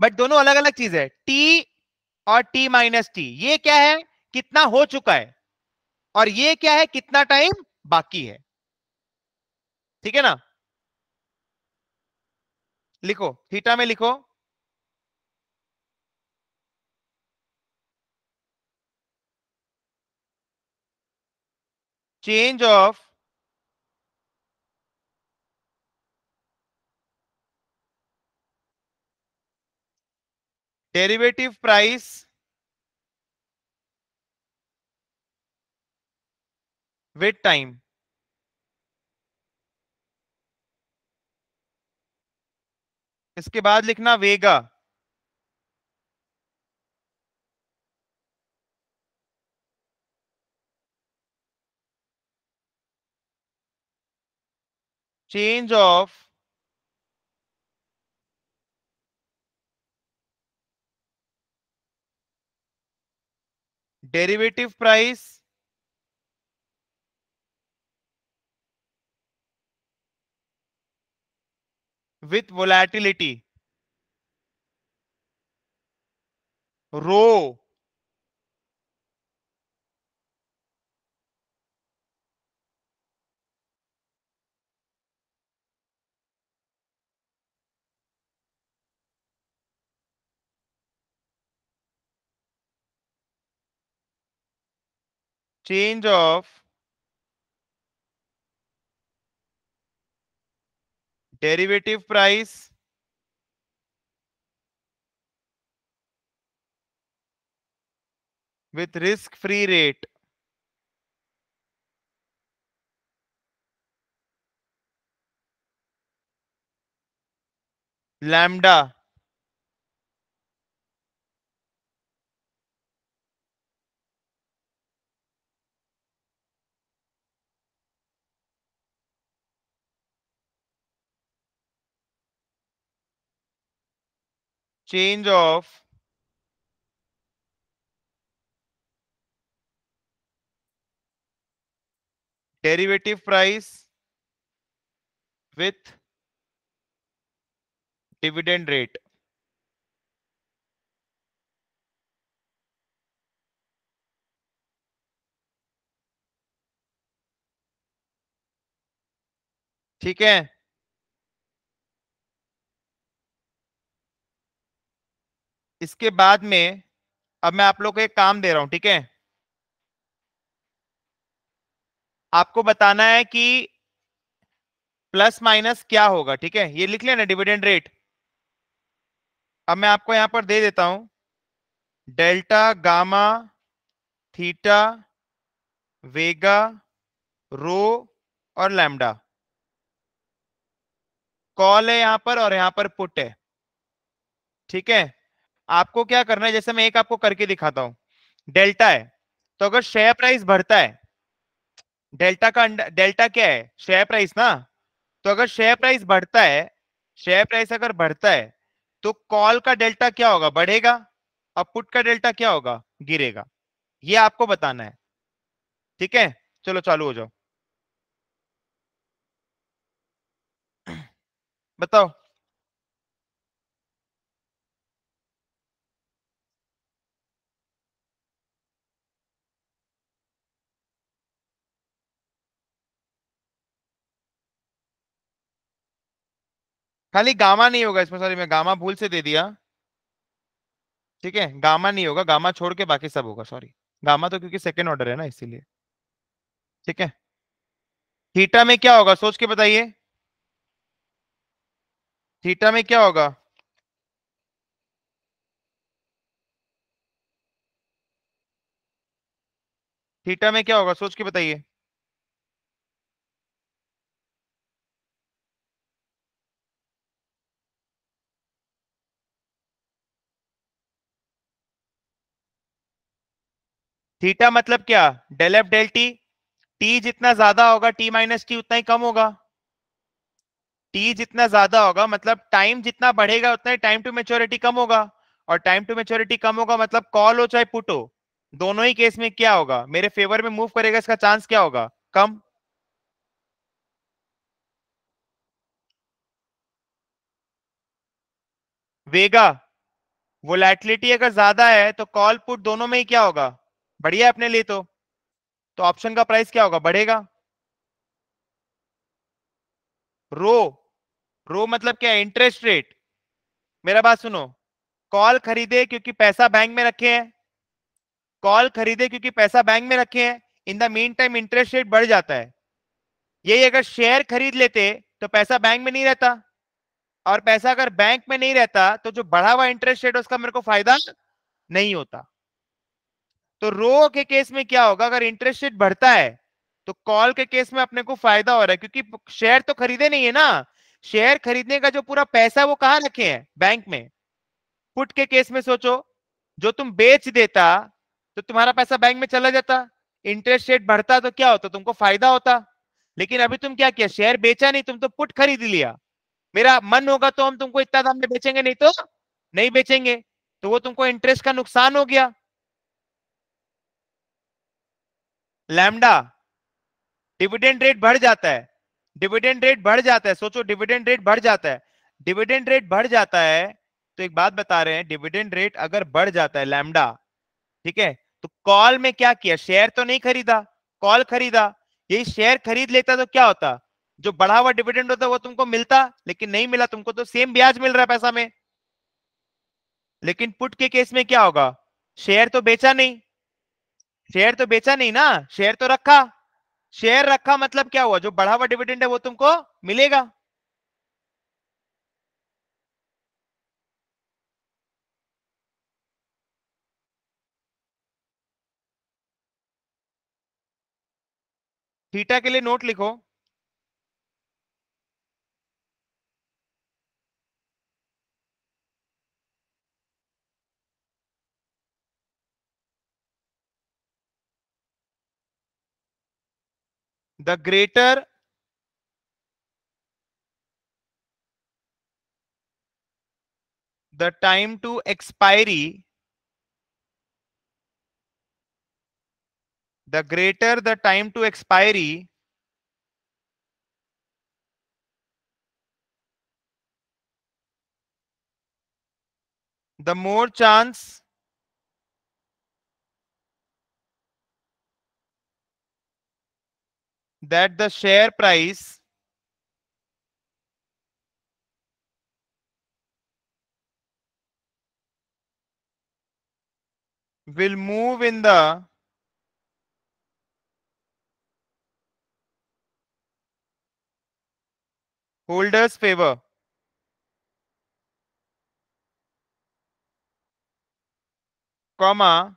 S1: बट दोनों अलग अलग चीज है टी और टी माइनस टी ये क्या है कितना हो चुका है और ये क्या है कितना टाइम बाकी है ठीक है ना लिखो थीटा में लिखो change of derivative price with time इसके बाद लिखना वेगा change of derivative price with volatility rho change of derivative price with risk free rate lambda change of derivative price with dividend rate. ठीक है इसके बाद में अब मैं आप लोग को एक काम दे रहा हूं ठीक है आपको बताना है कि प्लस माइनस क्या होगा ठीक है ये लिख लेना डिविडेंड रेट अब मैं आपको यहां पर दे देता हूं delta gamma theta vega rho और लैम्डा कॉल है यहां पर और यहां पर पुट है ठीक है आपको क्या करना है जैसे मैं एक आपको करके दिखाता हूं डेल्टा है तो अगर शेयर प्राइस बढ़ता है डेल्टा का डेल्टा क्या है शेयर प्राइस ना तो अगर शेयर प्राइस बढ़ता है शेयर प्राइस अगर बढ़ता है तो कॉल का डेल्टा क्या होगा बढ़ेगा और पुट का डेल्टा क्या होगा गिरेगा ये आपको बताना है ठीक है चलो चालू हो जाओ बताओ खाली गामा नहीं होगा इसमें सॉरी मैं गामा भूल से दे दिया ठीक है गामा नहीं होगा गामा छोड़ के बाकी सब होगा सॉरी गामा तो क्योंकि सेकेंड ऑर्डर है ना इसीलिए ठीक है थीटा में क्या होगा सोच के बताइए थीटा में क्या होगा थीटा में क्या होगा सोच के बताइए थीटा मतलब क्या del F del T T जितना ज्यादा होगा टी माइनस टी उतना ही कम होगा टी जितना ज्यादा होगा मतलब टाइम जितना बढ़ेगा उतना ही टाइम टू मेच्योरिटी कम होगा और टाइम टू मेच्योरिटी कम होगा मतलब कॉल हो चाहे पुट हो दोनों ही केस में क्या होगा मेरे फेवर में मूव करेगा इसका चांस क्या होगा कम वेगा वोलेटिलिटी अगर ज्यादा है तो कॉल पुट दोनों में ही क्या होगा बढ़िया अपने लिए तो तो ऑप्शन का प्राइस क्या होगा बढ़ेगा रो रो मतलब क्या इंटरेस्ट रेट मेरा बात सुनो कॉल खरीदे क्योंकि पैसा बैंक में रखे हैं कॉल खरीदे क्योंकि पैसा बैंक में रखे हैं in the meantime interest rate बढ़ जाता है यही अगर शेयर खरीद लेते तो पैसा बैंक में नहीं रहता और पैसा अगर बैंक में नहीं रहता तो जो बढ़ा हुआ इंटरेस्ट रेट उसका मेरे को फायदा नहीं होता तो रो के केस में क्या होगा अगर इंटरेस्ट रेट बढ़ता है तो कॉल के केस में अपने को फायदा हो रहा है क्योंकि शेयर तो खरीदे नहीं है ना शेयर खरीदने का जो पूरा पैसा वो कहा रखे हैं बैंक में पुट के केस में सोचो जो तुम बेच देता तो तुम्हारा पैसा बैंक में चला जाता इंटरेस्ट रेट बढ़ता तो क्या होता तुमको फायदा होता लेकिन अभी तुम क्या किया शेयर बेचा नहीं तुम तो पुट खरीद लिया मेरा मन होगा तो हम तुमको इतना दाम में बेचेंगे नहीं तो नहीं बेचेंगे तो वो तुमको इंटरेस्ट का नुकसान हो गया लैमडा डिविडेंड रेट बढ़ जाता है डिविडेंड रेट बढ़ जाता है सोचो डिविडेंड रेट बढ़ जाता है डिविडेंड रेट बढ़ जाता है तो एक बात बता रहे हैं डिविडेंड रेट अगर बढ़ जाता है लैमडा ठीक है तो कॉल में क्या किया शेयर तो नहीं खरीदा कॉल खरीदा यही शेयर खरीद लेता तो क्या होता जो बढ़ा हुआ डिविडेंड होता वो तुमको मिलता लेकिन नहीं मिला तुमको तो सेम ब्याज मिल रहा है पैसा में लेकिन पुट के केस में क्या होगा शेयर तो बेचा नहीं शेयर तो बेचा नहीं ना शेयर तो रखा शेयर रखा मतलब क्या हुआ जो बढ़ा हुआ डिविडेंड है वो तुमको मिलेगा थीटा के लिए नोट लिखो the greater the time to expiry the greater the time to expiry the more chance that the share price will move in the holders favor comma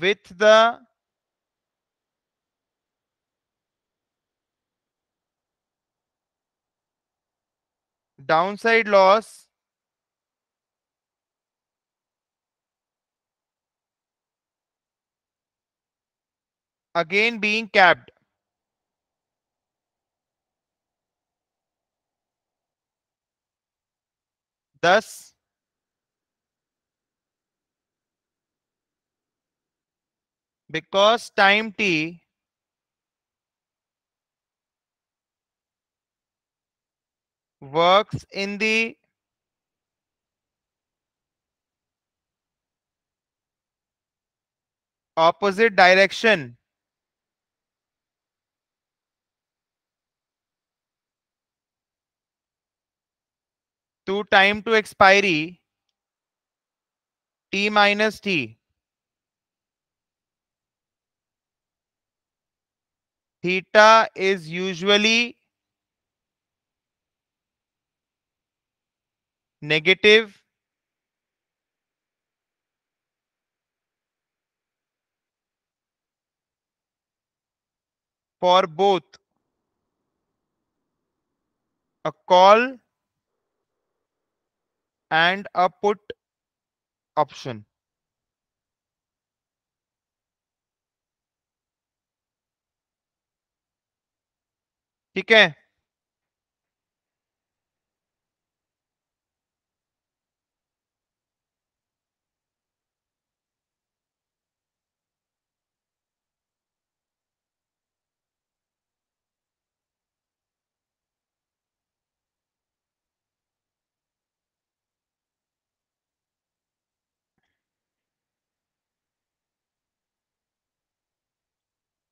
S1: with the downside loss again being capped. Thus, because time t works in the opposite direction to time to expiry t minus t theta is usually negative for both a call and a put option. ठीक है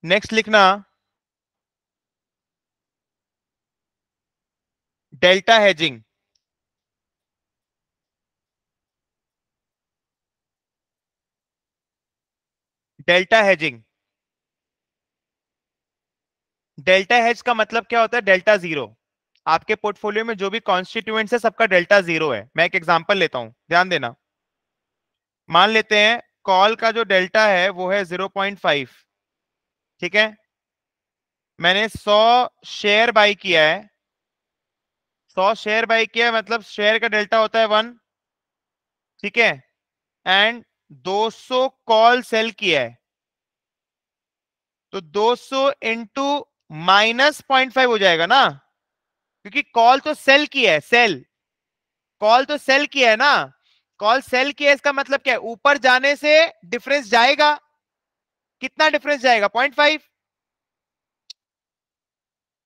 S1: next लिखना delta hedging delta hedging delta hedge का मतलब क्या होता है delta zero आपके portfolio में जो भी कॉन्स्टिट्यूएंट्स है सबका डेल्टा जीरो है मैं एक एग्जांपल लेता हूं ध्यान देना मान लेते हैं कॉल का जो डेल्टा है वो है जीरो पॉइंट फाइव ठीक है मैंने सौ शेयर बाई किया है सौ शेयर बाई किया मतलब शेयर का डेल्टा होता है वन ठीक है एंड 200 कॉल सेल किया है तो 200 सौ इंटू माइनस पॉइंट फाइव हो जाएगा ना क्योंकि कॉल तो सेल किया है सेल कॉल तो सेल किया है ना कॉल सेल किया है इसका मतलब क्या है ऊपर जाने से डिफरेंस जाएगा कितना डिफरेंस जाएगा पॉइंट फाइव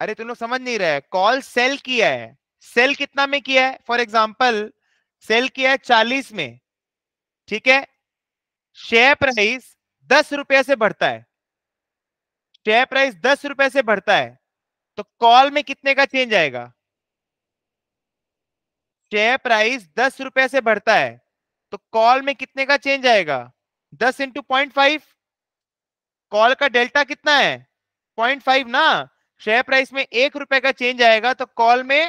S1: अरे तुम लोग समझ नहीं रहे कॉल सेल किया है सेल कितना में किया है फॉर एग्जाम्पल सेल किया है चालीस में ठीक है शेयर प्राइस दस रुपये से बढ़ता है शेयर प्राइस दस रुपये से बढ़ता है तो कॉल में कितने का चेंज आएगा शेयर प्राइस दस रुपए से बढ़ता है तो कॉल में कितने का चेंज तो आएगा दस इंटू पॉइंट फाइव कॉल का डेल्टा कितना है पॉइंट फाइव ना शेयर प्राइस में एक रुपए का चेंज आएगा तो कॉल में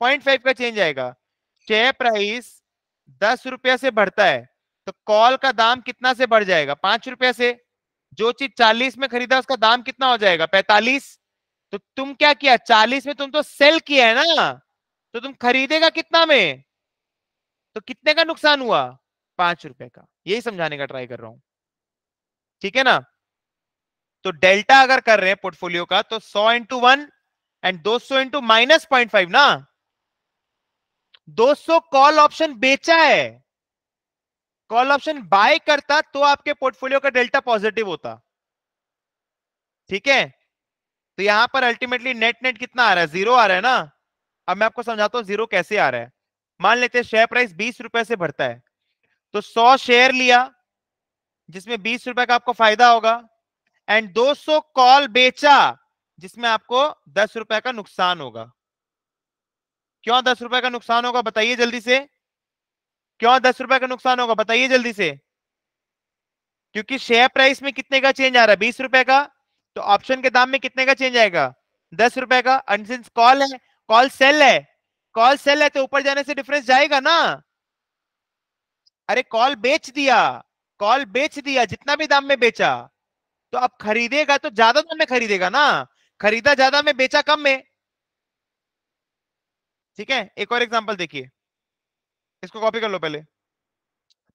S1: पॉइंट फाइव का चेंज आएगा शेयर प्राइस दस रुपया से बढ़ता है तो कॉल का दाम कितना से बढ़ जाएगा पांच रुपया से जो चीज चालीस में खरीदा उसका दाम कितना हो जाएगा पैतालीस तो तुम क्या किया चालीस में तुम तो सेल किया है ना तो तुम खरीदेगा कितना में तो कितने का नुकसान हुआ पांच रुपए का यही समझाने का ट्राई कर रहा हूं ठीक है ना तो डेल्टा अगर कर रहे हैं पोर्टफोलियो का तो सौ इंटू वन एंड दो सौ इंटू माइनस पॉइंट फाइव ना 200 कॉल ऑप्शन बेचा है कॉल ऑप्शन बाय करता तो आपके पोर्टफोलियो का डेल्टा पॉजिटिव होता ठीक है तो यहां पर अल्टीमेटली नेट नेट कितना आ रहा है जीरो आ रहा है ना अब मैं आपको समझाता हूं जीरो कैसे आ रहा है मान लेते हैं शेयर प्राइस बीस रुपए से भरता है तो सौ शेयर लिया जिसमें बीस रुपए का आपको फायदा होगा एंड 200 कॉल बेचा जिसमें आपको दस रुपए का नुकसान होगा क्यों दस रुपए का नुकसान होगा बताइए जल्दी से क्यों दस रुपए का नुकसान होगा बताइए जल्दी से क्योंकि शेयर प्राइस में कितने का चेंज आ रहा है बीस रुपए का तो ऑप्शन के दाम में कितने का चेंज आएगा दस रुपए का एंड कॉल है कॉल सेल है कॉल सेल है तो ऊपर जाने से डिफरेंस जाएगा ना अरे कॉल बेच दिया कॉल बेच दिया जितना भी दाम में बेचा तो अब खरीदेगा तो ज्यादा दाम में खरीदेगा ना खरीदा ज्यादा में बेचा कम में ठीक है एक और एग्जाम्पल देखिए इसको कॉपी कर लो पहले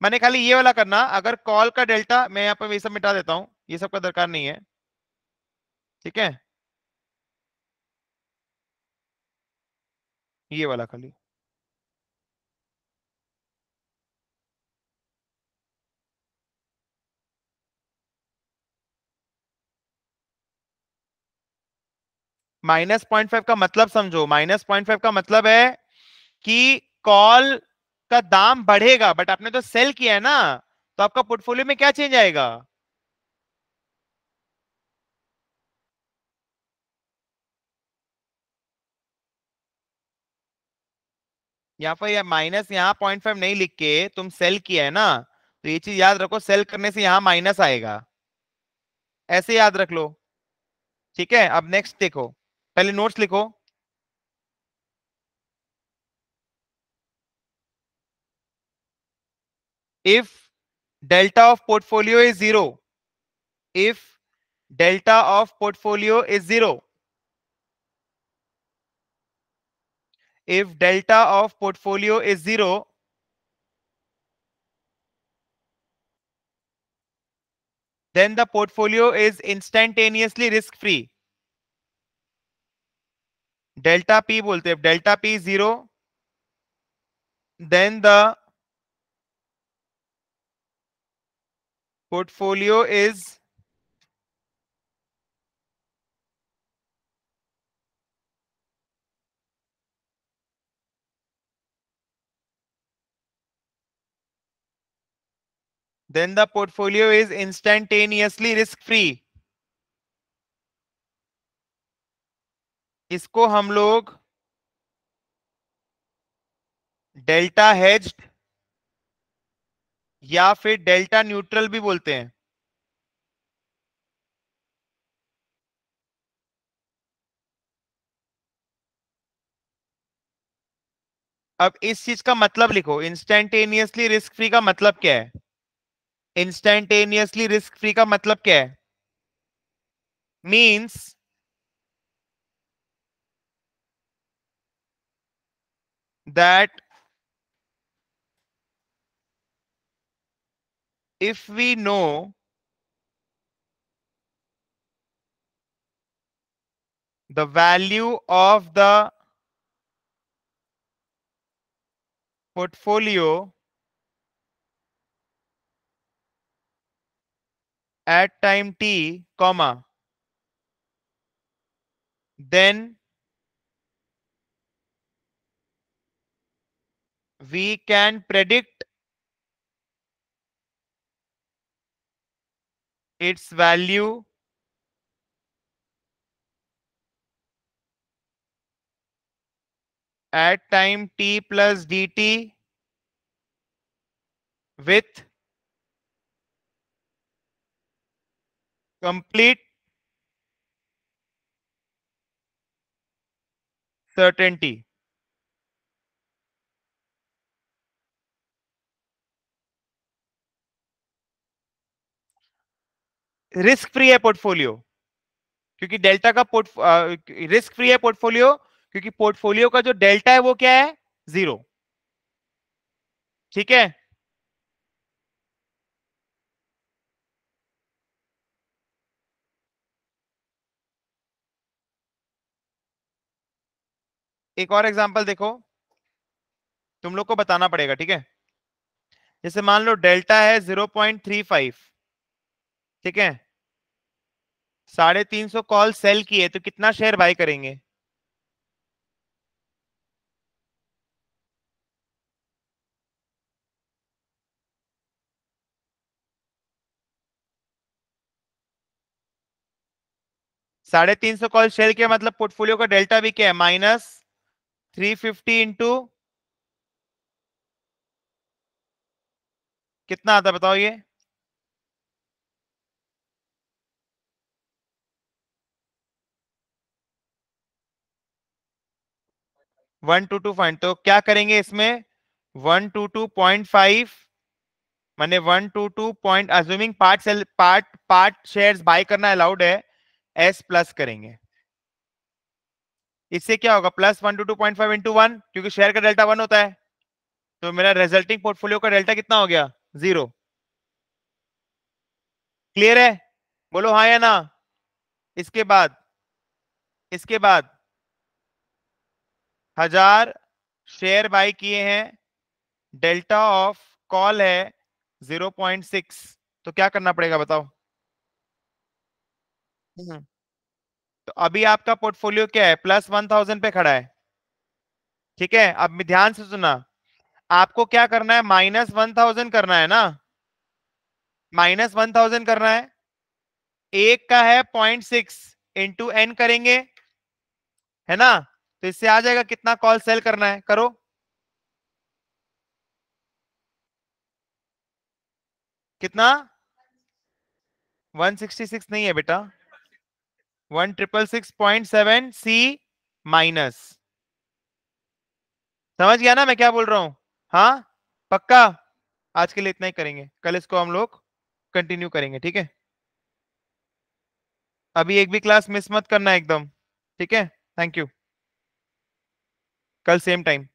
S1: मैंने खाली ये वाला करना अगर कॉल का डेल्टा मैं यहाँ पर ये सब मिटा देता हूँ ये सब का दरकार नहीं है ठीक है ये वाला खाली माइनस पॉइंट फाइव का मतलब समझो माइनस पॉइंट फाइव का मतलब है कि कॉल का दाम बढ़ेगा बट आपने तो सेल किया है ना तो आपका पोर्टफोलियो में क्या चेंज आएगा या पर या माइनस यहाँ पॉइंट फाइव नहीं लिख के तुम सेल किया है ना तो ये चीज याद रखो सेल करने से यहां माइनस आएगा ऐसे याद रख लो ठीक है अब नेक्स्ट देखो पहले नोट्स लिखो if delta of portfolio is zero if delta of portfolio is zero if delta of portfolio is zero then the portfolio is instantaneously risk free delta P बोलते हैं delta P zero then the portfolio is then the portfolio is instantaneously risk free इसको हम लोग delta hedged या फिर delta neutral भी बोलते हैं अब इस चीज का मतलब लिखो इंस्टेंटेनियसली रिस्क फ्री का मतलब क्या है इंस्टेंटेनियसली रिस्क फ्री का मतलब क्या है means that if we know the value of the portfolio at time t comma then we can predict its value at time t plus dt with complete certainty. Risk free है portfolio क्योंकि delta का port risk free है portfolio क्योंकि portfolio का जो delta है वो क्या है जीरो ठीक है एक और एग्जांपल देखो तुम लोग को बताना पड़ेगा ठीक है जैसे मान लो डेल्टा है जीरो पॉइंट थ्री फाइव ठीक है साढ़े तीन सौ कॉल सेल किए तो कितना शेयर बाय करेंगे साढ़े तीन सौ कॉल शेयर के मतलब पोर्टफोलियो का डेल्टा भी क्या है माइनस थ्री फिफ्टी इंटू कितना आता बताओ ये वन टू टू पॉइंट तो क्या करेंगे इसमें one two two point five मैंने one two two point assuming part sell part part share buy करना अलाउड है एस प्लस करेंगे इससे क्या होगा plus one two two point five into one क्योंकि शेयर का डेल्टा वन होता है तो मेरा रिजल्टिंग पोर्टफोलियो का डेल्टा कितना हो गया जीरो क्लियर है बोलो हाँ या ना इसके बाद इसके बाद हजार शेयर बाय किए हैं डेल्टा ऑफ कॉल है जीरो पॉइंट सिक्स तो क्या करना पड़ेगा बताओ हम्म। तो अभी आपका पोर्टफोलियो क्या है प्लस वन थाउजेंड पे खड़ा है ठीक है अब ध्यान से सुना आपको क्या करना है माइनस वन थाउजेंड करना है ना माइनस वन थाउजेंड करना है एक का है पॉइंट सिक्स इंटू एन करेंगे है ना तो इससे आ जाएगा कितना कॉल सेल करना है करो कितना 166 नहीं है बेटा one triple six point seven C minus समझ गया ना मैं क्या बोल रहा हूं हाँ पक्का आज के लिए इतना ही करेंगे कल इसको हम लोग कंटिन्यू करेंगे ठीक है अभी एक भी क्लास मिस मत करना एकदम ठीक है थैंक यू कल सेम टाइम